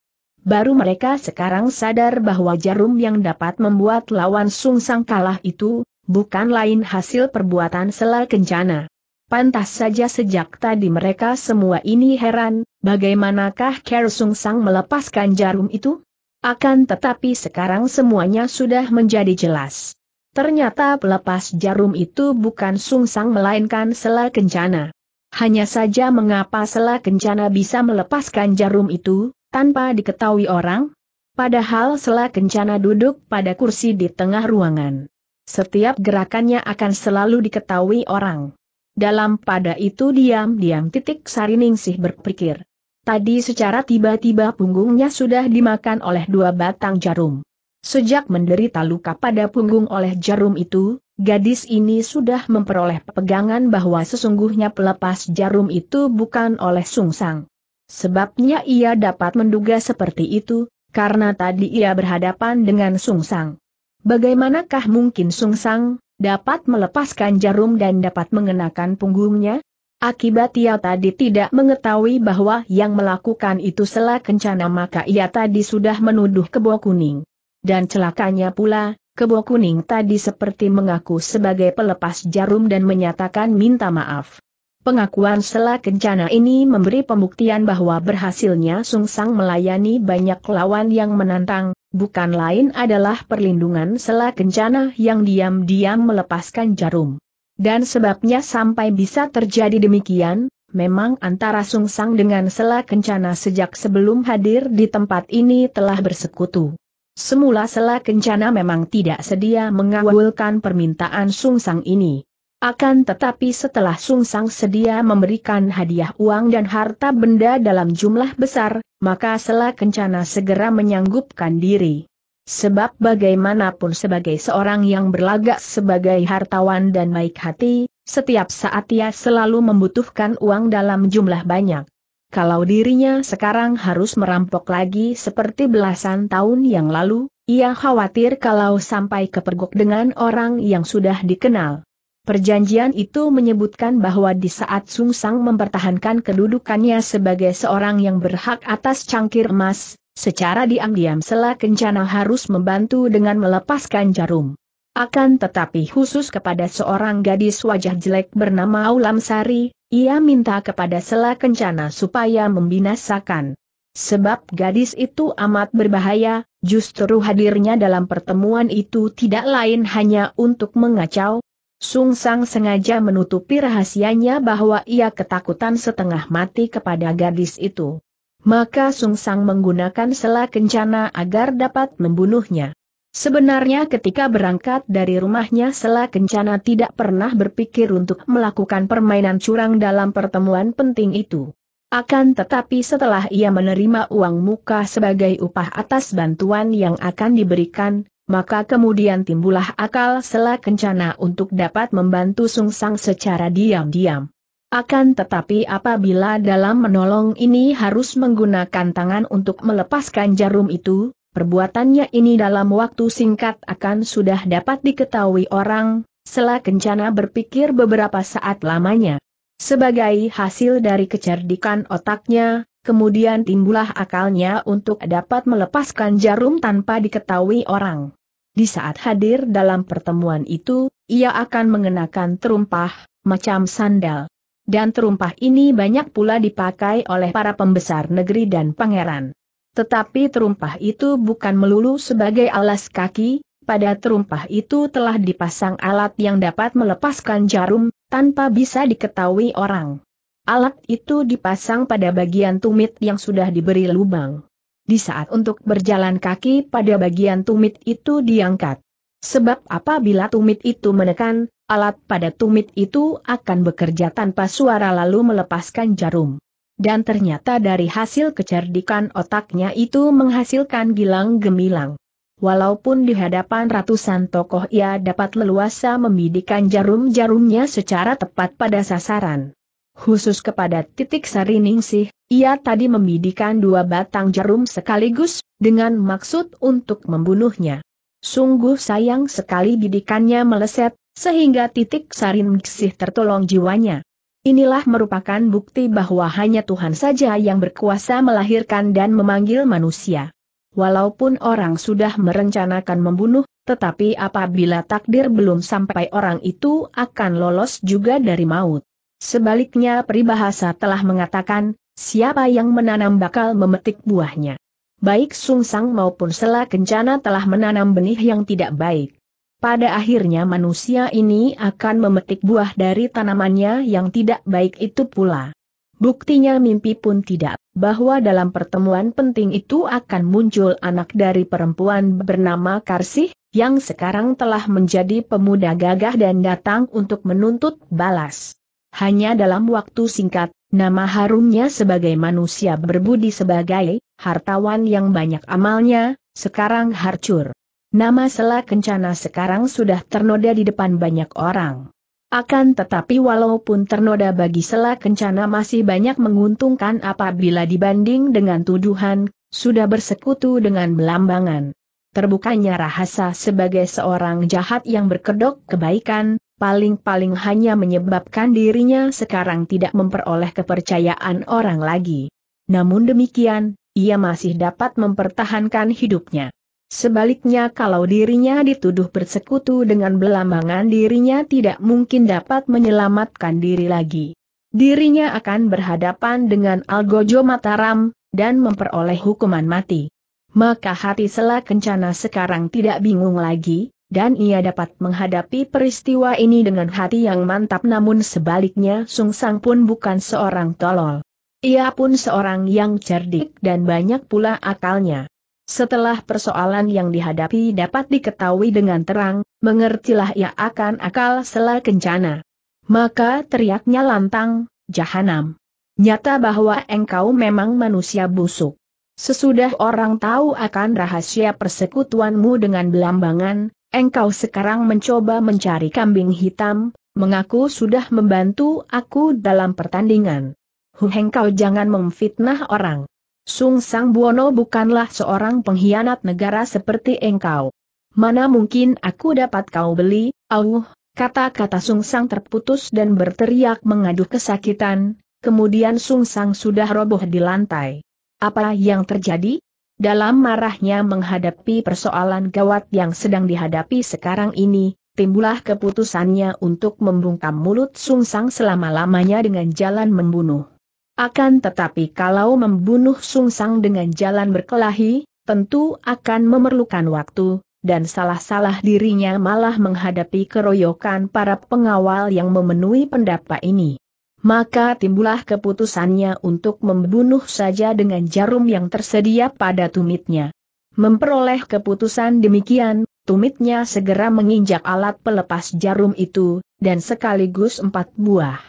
Baru mereka sekarang sadar bahwa jarum yang dapat membuat lawan sungsang kalah itu, bukan lain hasil perbuatan Selal kencana. Pantas saja sejak tadi mereka semua ini heran, bagaimanakah Ker Sungsang melepaskan jarum itu? Akan tetapi sekarang semuanya sudah menjadi jelas. Ternyata pelepas jarum itu bukan Sungsang melainkan sela kencana. Hanya saja mengapa sela kencana bisa melepaskan jarum itu, tanpa diketahui orang? Padahal Sela Kencana duduk pada kursi di tengah ruangan. Setiap gerakannya akan selalu diketahui orang. Dalam pada itu diam-diam titik Sariningsih berpikir. Tadi secara tiba-tiba punggungnya sudah dimakan oleh dua batang jarum. Sejak menderita luka pada punggung oleh jarum itu, gadis ini sudah memperoleh pegangan bahwa sesungguhnya pelepas jarum itu bukan oleh Sungsang, Sebabnya ia dapat menduga seperti itu, karena tadi ia berhadapan dengan Sung Sang. Bagaimanakah mungkin Sung Sang dapat melepaskan jarum dan dapat mengenakan punggungnya? Akibat ia tadi tidak mengetahui bahwa yang melakukan itu Sela Kencana maka ia tadi sudah menuduh kebo kuning. Dan celakanya pula, kebo kuning tadi seperti mengaku sebagai pelepas jarum dan menyatakan minta maaf. Pengakuan Sela Kencana ini memberi pembuktian bahwa berhasilnya Sung Sang melayani banyak lawan yang menantang, bukan lain adalah perlindungan Sela Kencana yang diam-diam melepaskan jarum. Dan sebabnya sampai bisa terjadi demikian, memang antara Sung Sang dengan Sela Kencana sejak sebelum hadir di tempat ini telah bersekutu. Semula Sela Kencana memang tidak sedia mengawalkan permintaan Sung Sang ini. Akan tetapi setelah Sung Sang sedia memberikan hadiah uang dan harta benda dalam jumlah besar, maka Sela Kencana segera menyanggupkan diri. Sebab bagaimanapun sebagai seorang yang berlagak sebagai hartawan dan baik hati, setiap saat ia selalu membutuhkan uang dalam jumlah banyak. Kalau dirinya sekarang harus merampok lagi seperti belasan tahun yang lalu, ia khawatir kalau sampai kepergok dengan orang yang sudah dikenal. Perjanjian itu menyebutkan bahwa di saat Sung Sang mempertahankan kedudukannya sebagai seorang yang berhak atas cangkir emas, secara diam-diam Sela Kencana harus membantu dengan melepaskan jarum. Akan tetapi khusus kepada seorang gadis wajah jelek bernama Aulam Sari, ia minta kepada Sela Kencana supaya membinasakan. Sebab gadis itu amat berbahaya, justru hadirnya dalam pertemuan itu tidak lain hanya untuk mengacau, Sung Sang sengaja menutupi rahasianya bahwa ia ketakutan setengah mati kepada gadis itu. Maka Sung Sang menggunakan sela kencana agar dapat membunuhnya. Sebenarnya ketika berangkat dari rumahnya sela kencana tidak pernah berpikir untuk melakukan permainan curang dalam pertemuan penting itu. Akan tetapi setelah ia menerima uang muka sebagai upah atas bantuan yang akan diberikan, maka kemudian timbullah akal sela kencana untuk dapat membantu Sung Sang secara diam-diam. Akan tetapi apabila dalam menolong ini harus menggunakan tangan untuk melepaskan jarum itu, perbuatannya ini dalam waktu singkat akan sudah dapat diketahui orang, sela kencana berpikir beberapa saat lamanya. Sebagai hasil dari kecerdikan otaknya, kemudian timbullah akalnya untuk dapat melepaskan jarum tanpa diketahui orang. Di saat hadir dalam pertemuan itu, ia akan mengenakan terumpah, macam sandal. Dan terumpah ini banyak pula dipakai oleh para pembesar negeri dan pangeran. Tetapi terumpah itu bukan melulu sebagai alas kaki, pada terumpah itu telah dipasang alat yang dapat melepaskan jarum, tanpa bisa diketahui orang. Alat itu dipasang pada bagian tumit yang sudah diberi lubang. Di saat untuk berjalan kaki pada bagian tumit itu diangkat. Sebab apabila tumit itu menekan, alat pada tumit itu akan bekerja tanpa suara lalu melepaskan jarum. Dan ternyata dari hasil kecerdikan otaknya itu menghasilkan gilang gemilang. Walaupun di hadapan ratusan tokoh ia dapat leluasa membidikan jarum-jarumnya secara tepat pada sasaran. Khusus kepada titik Sariningsih, ia tadi membidikan dua batang jarum sekaligus, dengan maksud untuk membunuhnya. Sungguh sayang sekali bidikannya meleset, sehingga titik Sariningsih tertolong jiwanya. Inilah merupakan bukti bahwa hanya Tuhan saja yang berkuasa melahirkan dan memanggil manusia. Walaupun orang sudah merencanakan membunuh, tetapi apabila takdir belum sampai orang itu akan lolos juga dari maut. Sebaliknya peribahasa telah mengatakan, siapa yang menanam bakal memetik buahnya. Baik Sungsang maupun Sela Kencana telah menanam benih yang tidak baik. Pada akhirnya manusia ini akan memetik buah dari tanamannya yang tidak baik itu pula. Buktinya mimpi pun tidak, bahwa dalam pertemuan penting itu akan muncul anak dari perempuan bernama Karsih, yang sekarang telah menjadi pemuda gagah dan datang untuk menuntut balas. Hanya dalam waktu singkat, nama harumnya sebagai manusia berbudi sebagai hartawan yang banyak amalnya, sekarang harcur. Nama Sela Kencana sekarang sudah ternoda di depan banyak orang. Akan tetapi walaupun ternoda bagi Sela Kencana masih banyak menguntungkan apabila dibanding dengan tuduhan, sudah bersekutu dengan belambangan. Terbukanya rahasia sebagai seorang jahat yang berkedok kebaikan, paling-paling hanya menyebabkan dirinya sekarang tidak memperoleh kepercayaan orang lagi. Namun demikian, ia masih dapat mempertahankan hidupnya. Sebaliknya kalau dirinya dituduh bersekutu dengan belambangan dirinya tidak mungkin dapat menyelamatkan diri lagi. Dirinya akan berhadapan dengan Algojo Mataram, dan memperoleh hukuman mati. Maka hati Sela Kencana sekarang tidak bingung lagi, dan ia dapat menghadapi peristiwa ini dengan hati yang mantap namun sebaliknya Sung Sang pun bukan seorang tolol. Ia pun seorang yang cerdik dan banyak pula akalnya. Setelah persoalan yang dihadapi dapat diketahui dengan terang, mengertilah ia akan akal sela kencana. Maka teriaknya lantang, Jahanam. Nyata bahwa engkau memang manusia busuk. Sesudah orang tahu akan rahasia persekutuanmu dengan belambangan, Engkau sekarang mencoba mencari kambing hitam, mengaku sudah membantu aku dalam pertandingan. Huh, engkau jangan memfitnah orang. Sung Sang Buono bukanlah seorang pengkhianat negara seperti engkau. Mana mungkin aku dapat kau beli, auh, kata-kata Sung Sang terputus dan berteriak mengadu kesakitan, kemudian Sung Sang sudah roboh di lantai. Apa yang terjadi? Dalam marahnya menghadapi persoalan gawat yang sedang dihadapi sekarang ini, timbullah keputusannya untuk membungkam mulut Sung Sang selama-lamanya dengan jalan membunuh. Akan tetapi kalau membunuh Sung Sang dengan jalan berkelahi, tentu akan memerlukan waktu, dan salah-salah dirinya malah menghadapi keroyokan para pengawal yang memenuhi pendapat ini maka timbullah keputusannya untuk membunuh saja dengan jarum yang tersedia pada tumitnya. Memperoleh keputusan demikian, tumitnya segera menginjak alat pelepas jarum itu, dan sekaligus empat buah.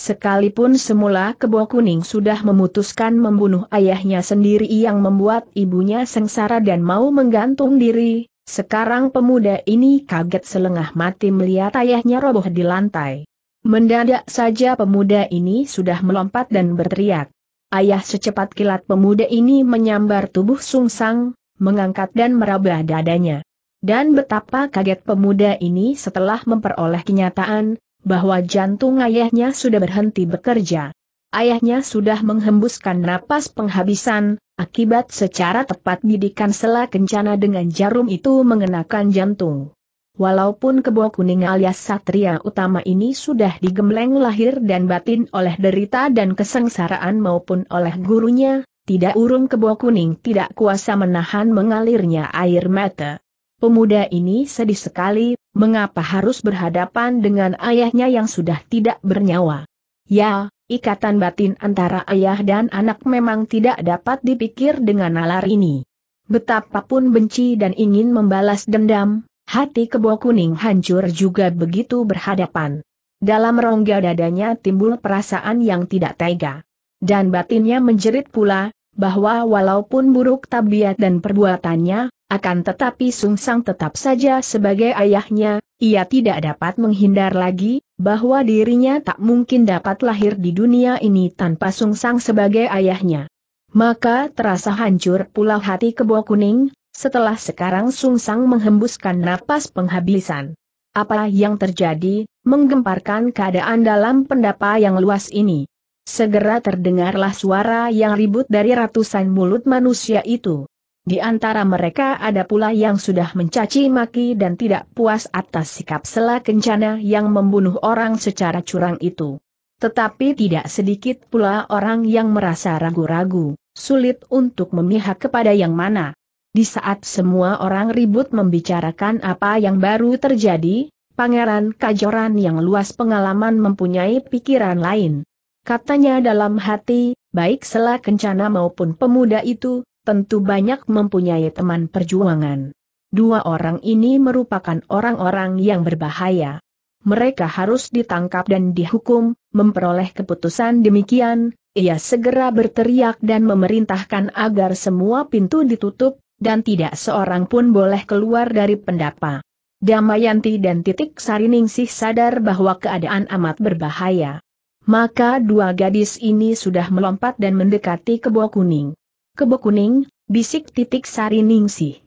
Sekalipun semula kebo kuning sudah memutuskan membunuh ayahnya sendiri yang membuat ibunya sengsara dan mau menggantung diri, sekarang pemuda ini kaget selengah mati melihat ayahnya roboh di lantai. Mendadak saja pemuda ini sudah melompat dan berteriak. Ayah secepat kilat pemuda ini menyambar tubuh Sung Sang, mengangkat dan meraba dadanya. Dan betapa kaget pemuda ini setelah memperoleh kenyataan, bahwa jantung ayahnya sudah berhenti bekerja. Ayahnya sudah menghembuskan napas penghabisan, akibat secara tepat didikan sela kencana dengan jarum itu mengenakan jantung. Walaupun kebo kuning alias satria utama ini sudah digembleng lahir dan batin oleh derita dan kesengsaraan maupun oleh gurunya, tidak urung kebo kuning tidak kuasa menahan mengalirnya air mata. Pemuda ini sedih sekali, mengapa harus berhadapan dengan ayahnya yang sudah tidak bernyawa. Ya, ikatan batin antara ayah dan anak memang tidak dapat dipikir dengan nalar ini. Betapapun benci dan ingin membalas dendam, Hati kebo kuning hancur juga begitu berhadapan. Dalam rongga dadanya timbul perasaan yang tidak tega. Dan batinnya menjerit pula, bahwa walaupun buruk tabiat dan perbuatannya, akan tetapi Sungsang tetap saja sebagai ayahnya, ia tidak dapat menghindar lagi, bahwa dirinya tak mungkin dapat lahir di dunia ini tanpa Sungsang sebagai ayahnya. Maka terasa hancur pula hati kebo kuning, setelah sekarang Sung Sang menghembuskan napas penghabisan. Apa yang terjadi, menggemparkan keadaan dalam pendapa yang luas ini. Segera terdengarlah suara yang ribut dari ratusan mulut manusia itu. Di antara mereka ada pula yang sudah mencaci maki dan tidak puas atas sikap sela kencana yang membunuh orang secara curang itu. Tetapi tidak sedikit pula orang yang merasa ragu-ragu, sulit untuk memihak kepada yang mana. Di saat semua orang ribut membicarakan apa yang baru terjadi, Pangeran Kajoran yang luas pengalaman mempunyai pikiran lain. Katanya dalam hati, baik selah Kencana maupun pemuda itu, tentu banyak mempunyai teman perjuangan. Dua orang ini merupakan orang-orang yang berbahaya. Mereka harus ditangkap dan dihukum, memperoleh keputusan demikian, ia segera berteriak dan memerintahkan agar semua pintu ditutup, dan tidak seorang pun boleh keluar dari pendapa. Damayanti dan Titik Sariningsih sadar bahwa keadaan amat berbahaya. Maka dua gadis ini sudah melompat dan mendekati kebo kuning. Kebo kuning, bisik Titik Sariningsih.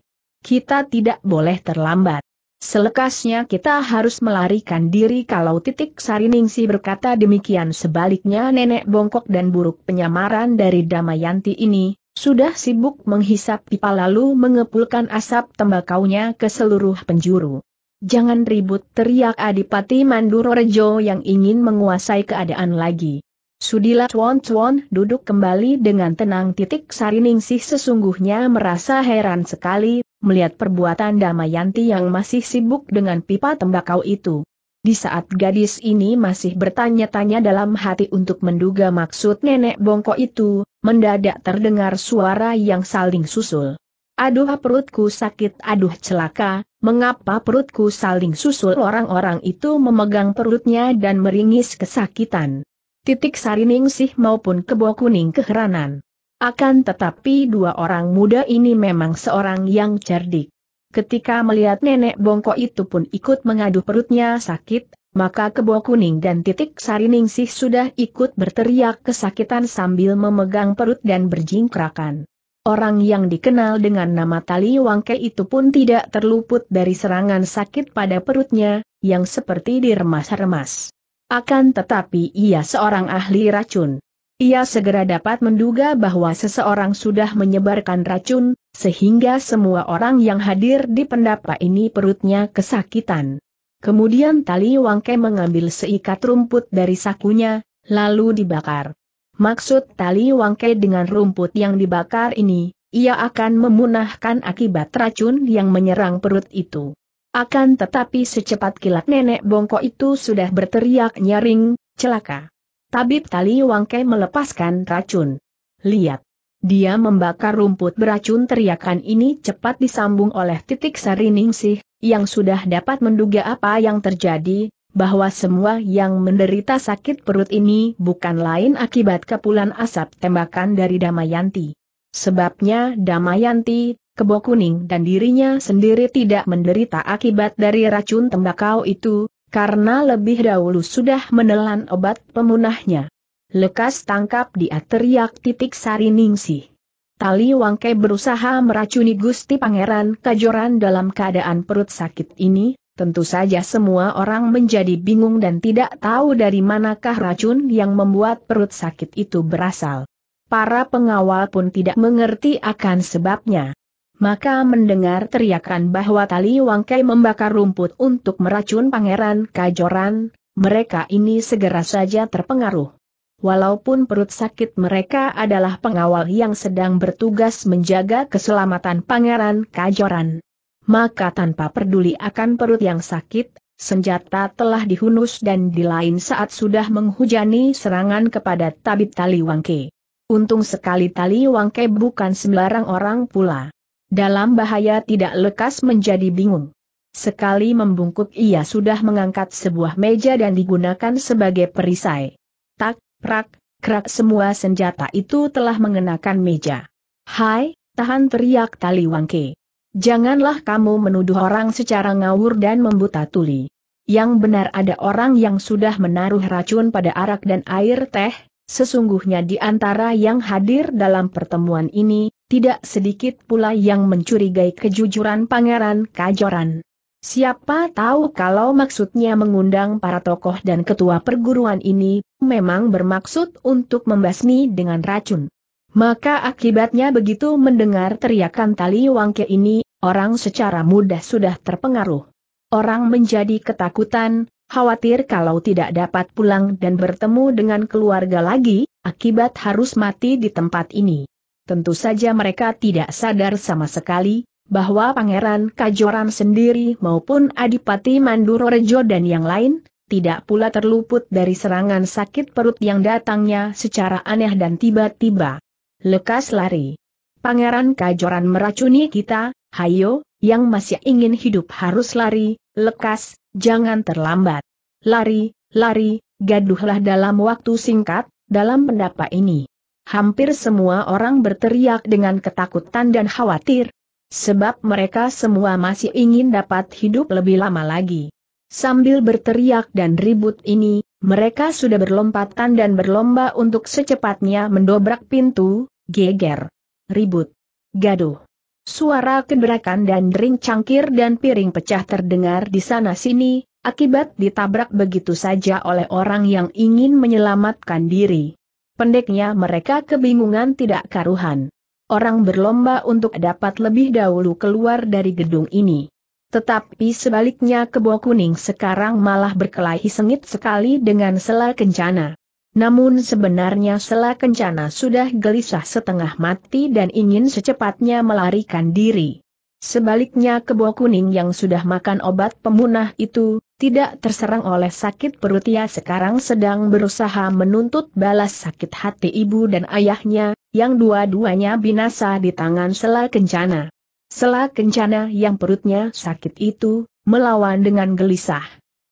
Kita tidak boleh terlambat. Selekasnya kita harus melarikan diri kalau Titik Sariningsih berkata demikian sebaliknya nenek bongkok dan buruk penyamaran dari Damayanti ini, sudah sibuk menghisap pipa lalu mengepulkan asap tembakaunya ke seluruh penjuru. Jangan ribut teriak Adipati Mandurorejo yang ingin menguasai keadaan lagi. Sudilah cuan-cuan duduk kembali dengan tenang titik Sariningsih sesungguhnya merasa heran sekali, melihat perbuatan Damayanti yang masih sibuk dengan pipa tembakau itu. Di saat gadis ini masih bertanya-tanya dalam hati untuk menduga maksud nenek bongkok itu, mendadak terdengar suara yang saling susul. Aduh perutku sakit aduh celaka, mengapa perutku saling susul orang-orang itu memegang perutnya dan meringis kesakitan. Titik sarining sih maupun kebo kuning keheranan. Akan tetapi dua orang muda ini memang seorang yang cerdik. Ketika melihat nenek bongkok itu pun ikut mengadu perutnya sakit, maka kebo kuning dan titik sariningsih sudah ikut berteriak kesakitan sambil memegang perut dan berjingkrakan. Orang yang dikenal dengan nama Tali Wangke itu pun tidak terluput dari serangan sakit pada perutnya, yang seperti diremas-remas. Akan tetapi ia seorang ahli racun. Ia segera dapat menduga bahwa seseorang sudah menyebarkan racun, sehingga semua orang yang hadir di pendapa ini perutnya kesakitan. Kemudian tali wangke mengambil seikat rumput dari sakunya, lalu dibakar. Maksud tali wangke dengan rumput yang dibakar ini, ia akan memunahkan akibat racun yang menyerang perut itu. Akan tetapi secepat kilat nenek bongkok itu sudah berteriak nyaring, celaka. Tabib Tali Wangke melepaskan racun. Lihat. Dia membakar rumput beracun teriakan ini cepat disambung oleh titik sariningsih, yang sudah dapat menduga apa yang terjadi, bahwa semua yang menderita sakit perut ini bukan lain akibat kepulan asap tembakan dari Damayanti. Sebabnya Damayanti, Kebo Kuning dan dirinya sendiri tidak menderita akibat dari racun tembakau itu, karena lebih dahulu sudah menelan obat pemunahnya. Lekas tangkap dia teriak titik sari ningsih. Tali Wangke berusaha meracuni Gusti Pangeran Kajoran dalam keadaan perut sakit ini, tentu saja semua orang menjadi bingung dan tidak tahu dari manakah racun yang membuat perut sakit itu berasal. Para pengawal pun tidak mengerti akan sebabnya maka mendengar teriakan bahwa tali wangkai membakar rumput untuk meracun pangeran Kajoran, mereka ini segera saja terpengaruh. Walaupun perut sakit mereka adalah pengawal yang sedang bertugas menjaga keselamatan pangeran Kajoran. Maka tanpa peduli akan perut yang sakit, senjata telah dihunus dan di lain saat sudah menghujani serangan kepada tabib tali wangkai. Untung sekali tali wangkai bukan sembarang orang pula. Dalam bahaya tidak lekas menjadi bingung. Sekali membungkuk ia sudah mengangkat sebuah meja dan digunakan sebagai perisai. Tak, prak, krak semua senjata itu telah mengenakan meja. Hai, tahan teriak tali wangke. Janganlah kamu menuduh orang secara ngawur dan membuta tuli. Yang benar ada orang yang sudah menaruh racun pada arak dan air teh, sesungguhnya di antara yang hadir dalam pertemuan ini, tidak sedikit pula yang mencurigai kejujuran Pangeran Kajoran. Siapa tahu kalau maksudnya mengundang para tokoh dan ketua perguruan ini, memang bermaksud untuk membasmi dengan racun. Maka akibatnya begitu mendengar teriakan tali wangke ini, orang secara mudah sudah terpengaruh. Orang menjadi ketakutan, khawatir kalau tidak dapat pulang dan bertemu dengan keluarga lagi, akibat harus mati di tempat ini tentu saja mereka tidak sadar sama sekali, bahwa Pangeran Kajoran sendiri maupun Adipati Mandurorejo dan yang lain, tidak pula terluput dari serangan sakit perut yang datangnya secara aneh dan tiba-tiba. Lekas lari. Pangeran Kajoran meracuni kita, hayo, yang masih ingin hidup harus lari, lekas, jangan terlambat. Lari, lari, gaduhlah dalam waktu singkat, dalam pendapat ini hampir semua orang berteriak dengan ketakutan dan khawatir. Sebab mereka semua masih ingin dapat hidup lebih lama lagi. Sambil berteriak dan ribut ini, mereka sudah berlompatan dan berlomba untuk secepatnya mendobrak pintu, geger, ribut, gaduh. Suara keberakan dan dering cangkir dan piring pecah terdengar di sana-sini, akibat ditabrak begitu saja oleh orang yang ingin menyelamatkan diri. Pendeknya mereka kebingungan tidak karuhan. Orang berlomba untuk dapat lebih dahulu keluar dari gedung ini. Tetapi sebaliknya kebo kuning sekarang malah berkelahi sengit sekali dengan sela kencana. Namun sebenarnya sela kencana sudah gelisah setengah mati dan ingin secepatnya melarikan diri. Sebaliknya kebo kuning yang sudah makan obat pemunah itu, tidak terserang oleh sakit perut ia sekarang sedang berusaha menuntut balas sakit hati ibu dan ayahnya, yang dua-duanya binasa di tangan Sela Kencana. Sela Kencana yang perutnya sakit itu, melawan dengan gelisah.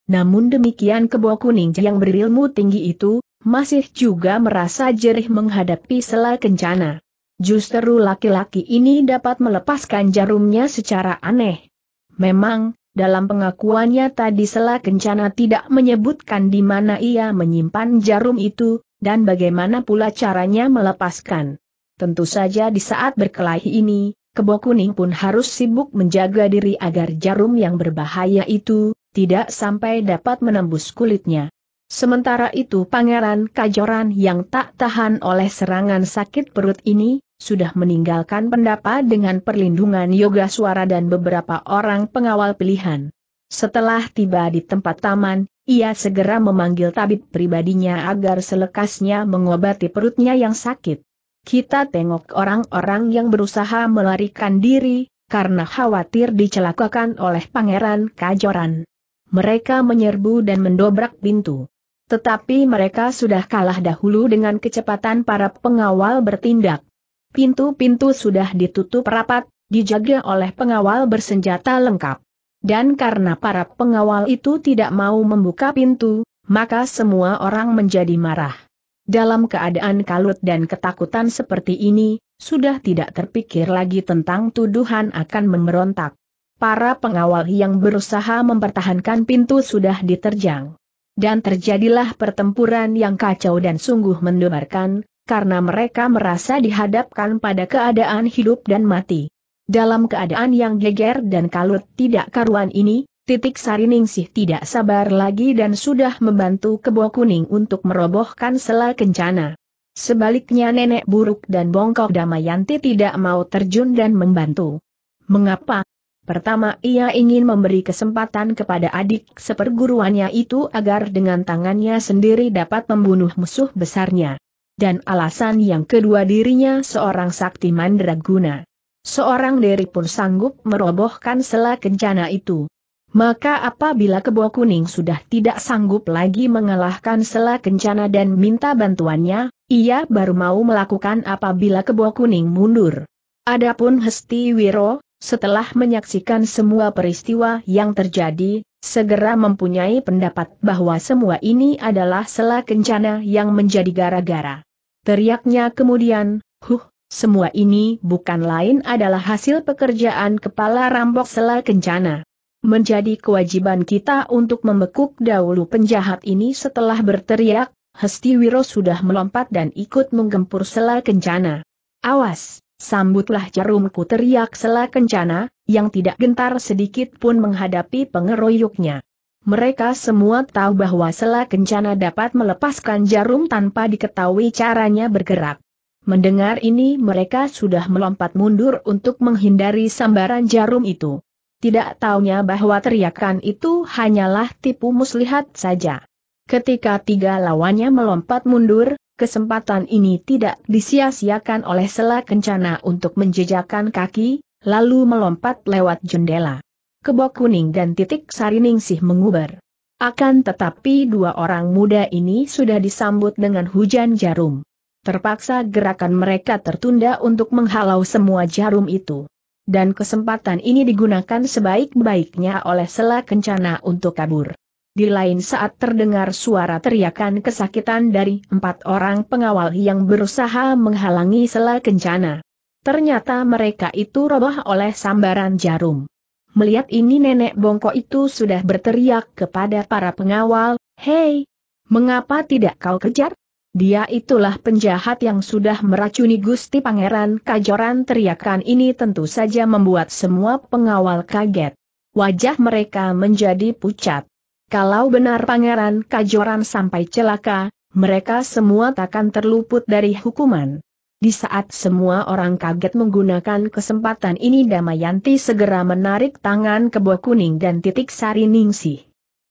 Namun demikian kebo kuning yang berilmu tinggi itu, masih juga merasa jerih menghadapi Sela Kencana. Justru laki-laki ini dapat melepaskan jarumnya secara aneh. Memang, dalam pengakuannya tadi Sela Kencana tidak menyebutkan di mana ia menyimpan jarum itu, dan bagaimana pula caranya melepaskan. Tentu saja di saat berkelahi ini, Kebo Kuning pun harus sibuk menjaga diri agar jarum yang berbahaya itu, tidak sampai dapat menembus kulitnya. Sementara itu Pangeran Kajoran yang tak tahan oleh serangan sakit perut ini, sudah meninggalkan pendapa dengan perlindungan yoga suara dan beberapa orang pengawal pilihan. Setelah tiba di tempat taman, ia segera memanggil tabib pribadinya agar selekasnya mengobati perutnya yang sakit. Kita tengok orang-orang yang berusaha melarikan diri, karena khawatir dicelakakan oleh Pangeran Kajoran. Mereka menyerbu dan mendobrak pintu. Tetapi mereka sudah kalah dahulu dengan kecepatan para pengawal bertindak. Pintu-pintu sudah ditutup rapat, dijaga oleh pengawal bersenjata lengkap. Dan karena para pengawal itu tidak mau membuka pintu, maka semua orang menjadi marah. Dalam keadaan kalut dan ketakutan seperti ini, sudah tidak terpikir lagi tentang tuduhan akan memberontak. Para pengawal yang berusaha mempertahankan pintu sudah diterjang dan terjadilah pertempuran yang kacau dan sungguh mendebarkan, karena mereka merasa dihadapkan pada keadaan hidup dan mati. Dalam keadaan yang geger dan kalut tidak karuan ini, Titik Sariningsih tidak sabar lagi dan sudah membantu Kebo Kuning untuk merobohkan sela kencana. Sebaliknya nenek buruk dan bongkok Damayanti tidak mau terjun dan membantu. Mengapa? Pertama ia ingin memberi kesempatan kepada adik seperguruannya itu agar dengan tangannya sendiri dapat membunuh musuh besarnya. Dan alasan yang kedua dirinya seorang sakti mandraguna. Seorang diri pun sanggup merobohkan sela kencana itu. Maka apabila kebo kuning sudah tidak sanggup lagi mengalahkan sela kencana dan minta bantuannya, ia baru mau melakukan apabila kebo kuning mundur. Adapun Hesti Wiro, setelah menyaksikan semua peristiwa yang terjadi, segera mempunyai pendapat bahwa semua ini adalah sela kencana yang menjadi gara-gara. Teriaknya kemudian, huh, semua ini bukan lain adalah hasil pekerjaan kepala rambok sela kencana. Menjadi kewajiban kita untuk membekuk dahulu penjahat ini setelah berteriak, Hestiwiro sudah melompat dan ikut menggempur sela kencana. Awas! Sambutlah jarumku teriak Sela Kencana, yang tidak gentar sedikit pun menghadapi pengeroyoknya. Mereka semua tahu bahwa Sela Kencana dapat melepaskan jarum tanpa diketahui caranya bergerak. Mendengar ini mereka sudah melompat mundur untuk menghindari sambaran jarum itu. Tidak taunya bahwa teriakan itu hanyalah tipu muslihat saja. Ketika tiga lawannya melompat mundur, kesempatan ini tidak disia-siakan oleh Sela Kencana untuk menjejakkan kaki, lalu melompat lewat jendela. Kebok kuning dan titik sariningsih menguber. Akan tetapi dua orang muda ini sudah disambut dengan hujan jarum. Terpaksa gerakan mereka tertunda untuk menghalau semua jarum itu. Dan kesempatan ini digunakan sebaik-baiknya oleh Sela Kencana untuk kabur. Di lain saat terdengar suara teriakan kesakitan dari empat orang pengawal yang berusaha menghalangi sela kencana. Ternyata mereka itu roboh oleh sambaran jarum. Melihat ini nenek bongkok itu sudah berteriak kepada para pengawal, Hei! Mengapa tidak kau kejar? Dia itulah penjahat yang sudah meracuni Gusti Pangeran Kajoran teriakan ini tentu saja membuat semua pengawal kaget. Wajah mereka menjadi pucat. Kalau benar Pangeran Kajoran sampai celaka, mereka semua takkan terluput dari hukuman. Di saat semua orang kaget menggunakan kesempatan ini Damayanti segera menarik tangan kebo kuning dan titik sari ningsih.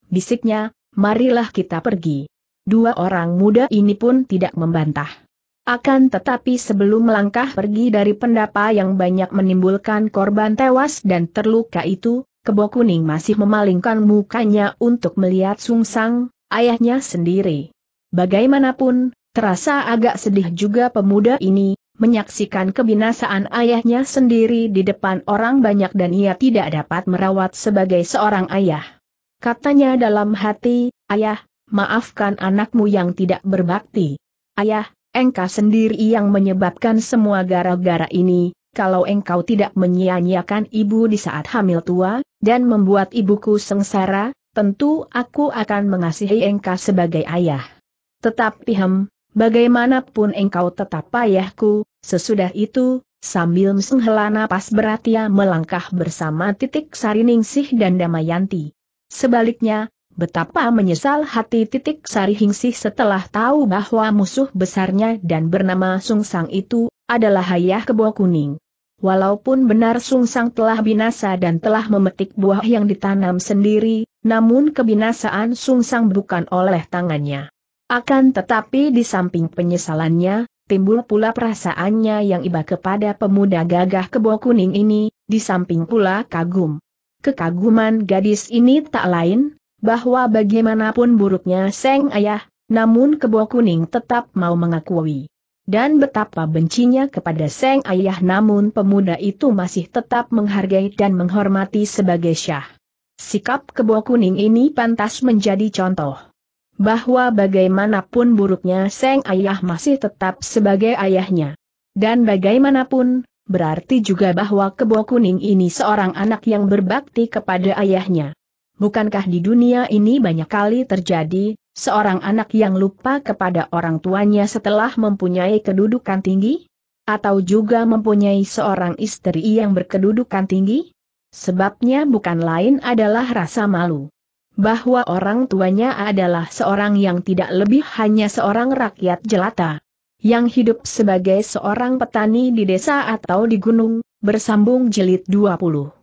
Bisiknya, marilah kita pergi. Dua orang muda ini pun tidak membantah. Akan tetapi sebelum melangkah pergi dari pendapa yang banyak menimbulkan korban tewas dan terluka itu, Kebo Kuning masih memalingkan mukanya untuk melihat Sung Sang, ayahnya sendiri. Bagaimanapun, terasa agak sedih juga pemuda ini, menyaksikan kebinasaan ayahnya sendiri di depan orang banyak dan ia tidak dapat merawat sebagai seorang ayah. Katanya dalam hati, ayah, maafkan anakmu yang tidak berbakti. Ayah, engkau sendiri yang menyebabkan semua gara-gara ini, kalau engkau tidak menyia-nyiakan ibu di saat hamil tua, dan membuat ibuku sengsara, tentu aku akan mengasihi engkau sebagai ayah. Tetapi hem, bagaimanapun engkau tetap ayahku, sesudah itu, sambil menghela napas berat ia melangkah bersama titik Sari sariningsih dan damayanti. Sebaliknya, Betapa menyesal hati titik sari hingsih setelah tahu bahwa musuh besarnya dan bernama Sungsang itu adalah ayah Kebo Kuning. Walaupun benar Sung Sang telah binasa dan telah memetik buah yang ditanam sendiri, namun kebinasaan Sung Sang bukan oleh tangannya. Akan tetapi di samping penyesalannya, timbul pula perasaannya yang iba kepada pemuda gagah kebo kuning ini, di samping pula kagum. Kekaguman gadis ini tak lain, bahwa bagaimanapun buruknya Seng Ayah, namun kebo kuning tetap mau mengakui dan betapa bencinya kepada Seng Ayah namun pemuda itu masih tetap menghargai dan menghormati sebagai Syah. Sikap kebo kuning ini pantas menjadi contoh bahwa bagaimanapun buruknya Seng Ayah masih tetap sebagai ayahnya. Dan bagaimanapun, berarti juga bahwa Kebo Kuning ini seorang anak yang berbakti kepada ayahnya. Bukankah di dunia ini banyak kali terjadi, Seorang anak yang lupa kepada orang tuanya setelah mempunyai kedudukan tinggi? Atau juga mempunyai seorang istri yang berkedudukan tinggi? Sebabnya bukan lain adalah rasa malu. Bahwa orang tuanya adalah seorang yang tidak lebih hanya seorang rakyat jelata. Yang hidup sebagai seorang petani di desa atau di gunung, bersambung jelit 20.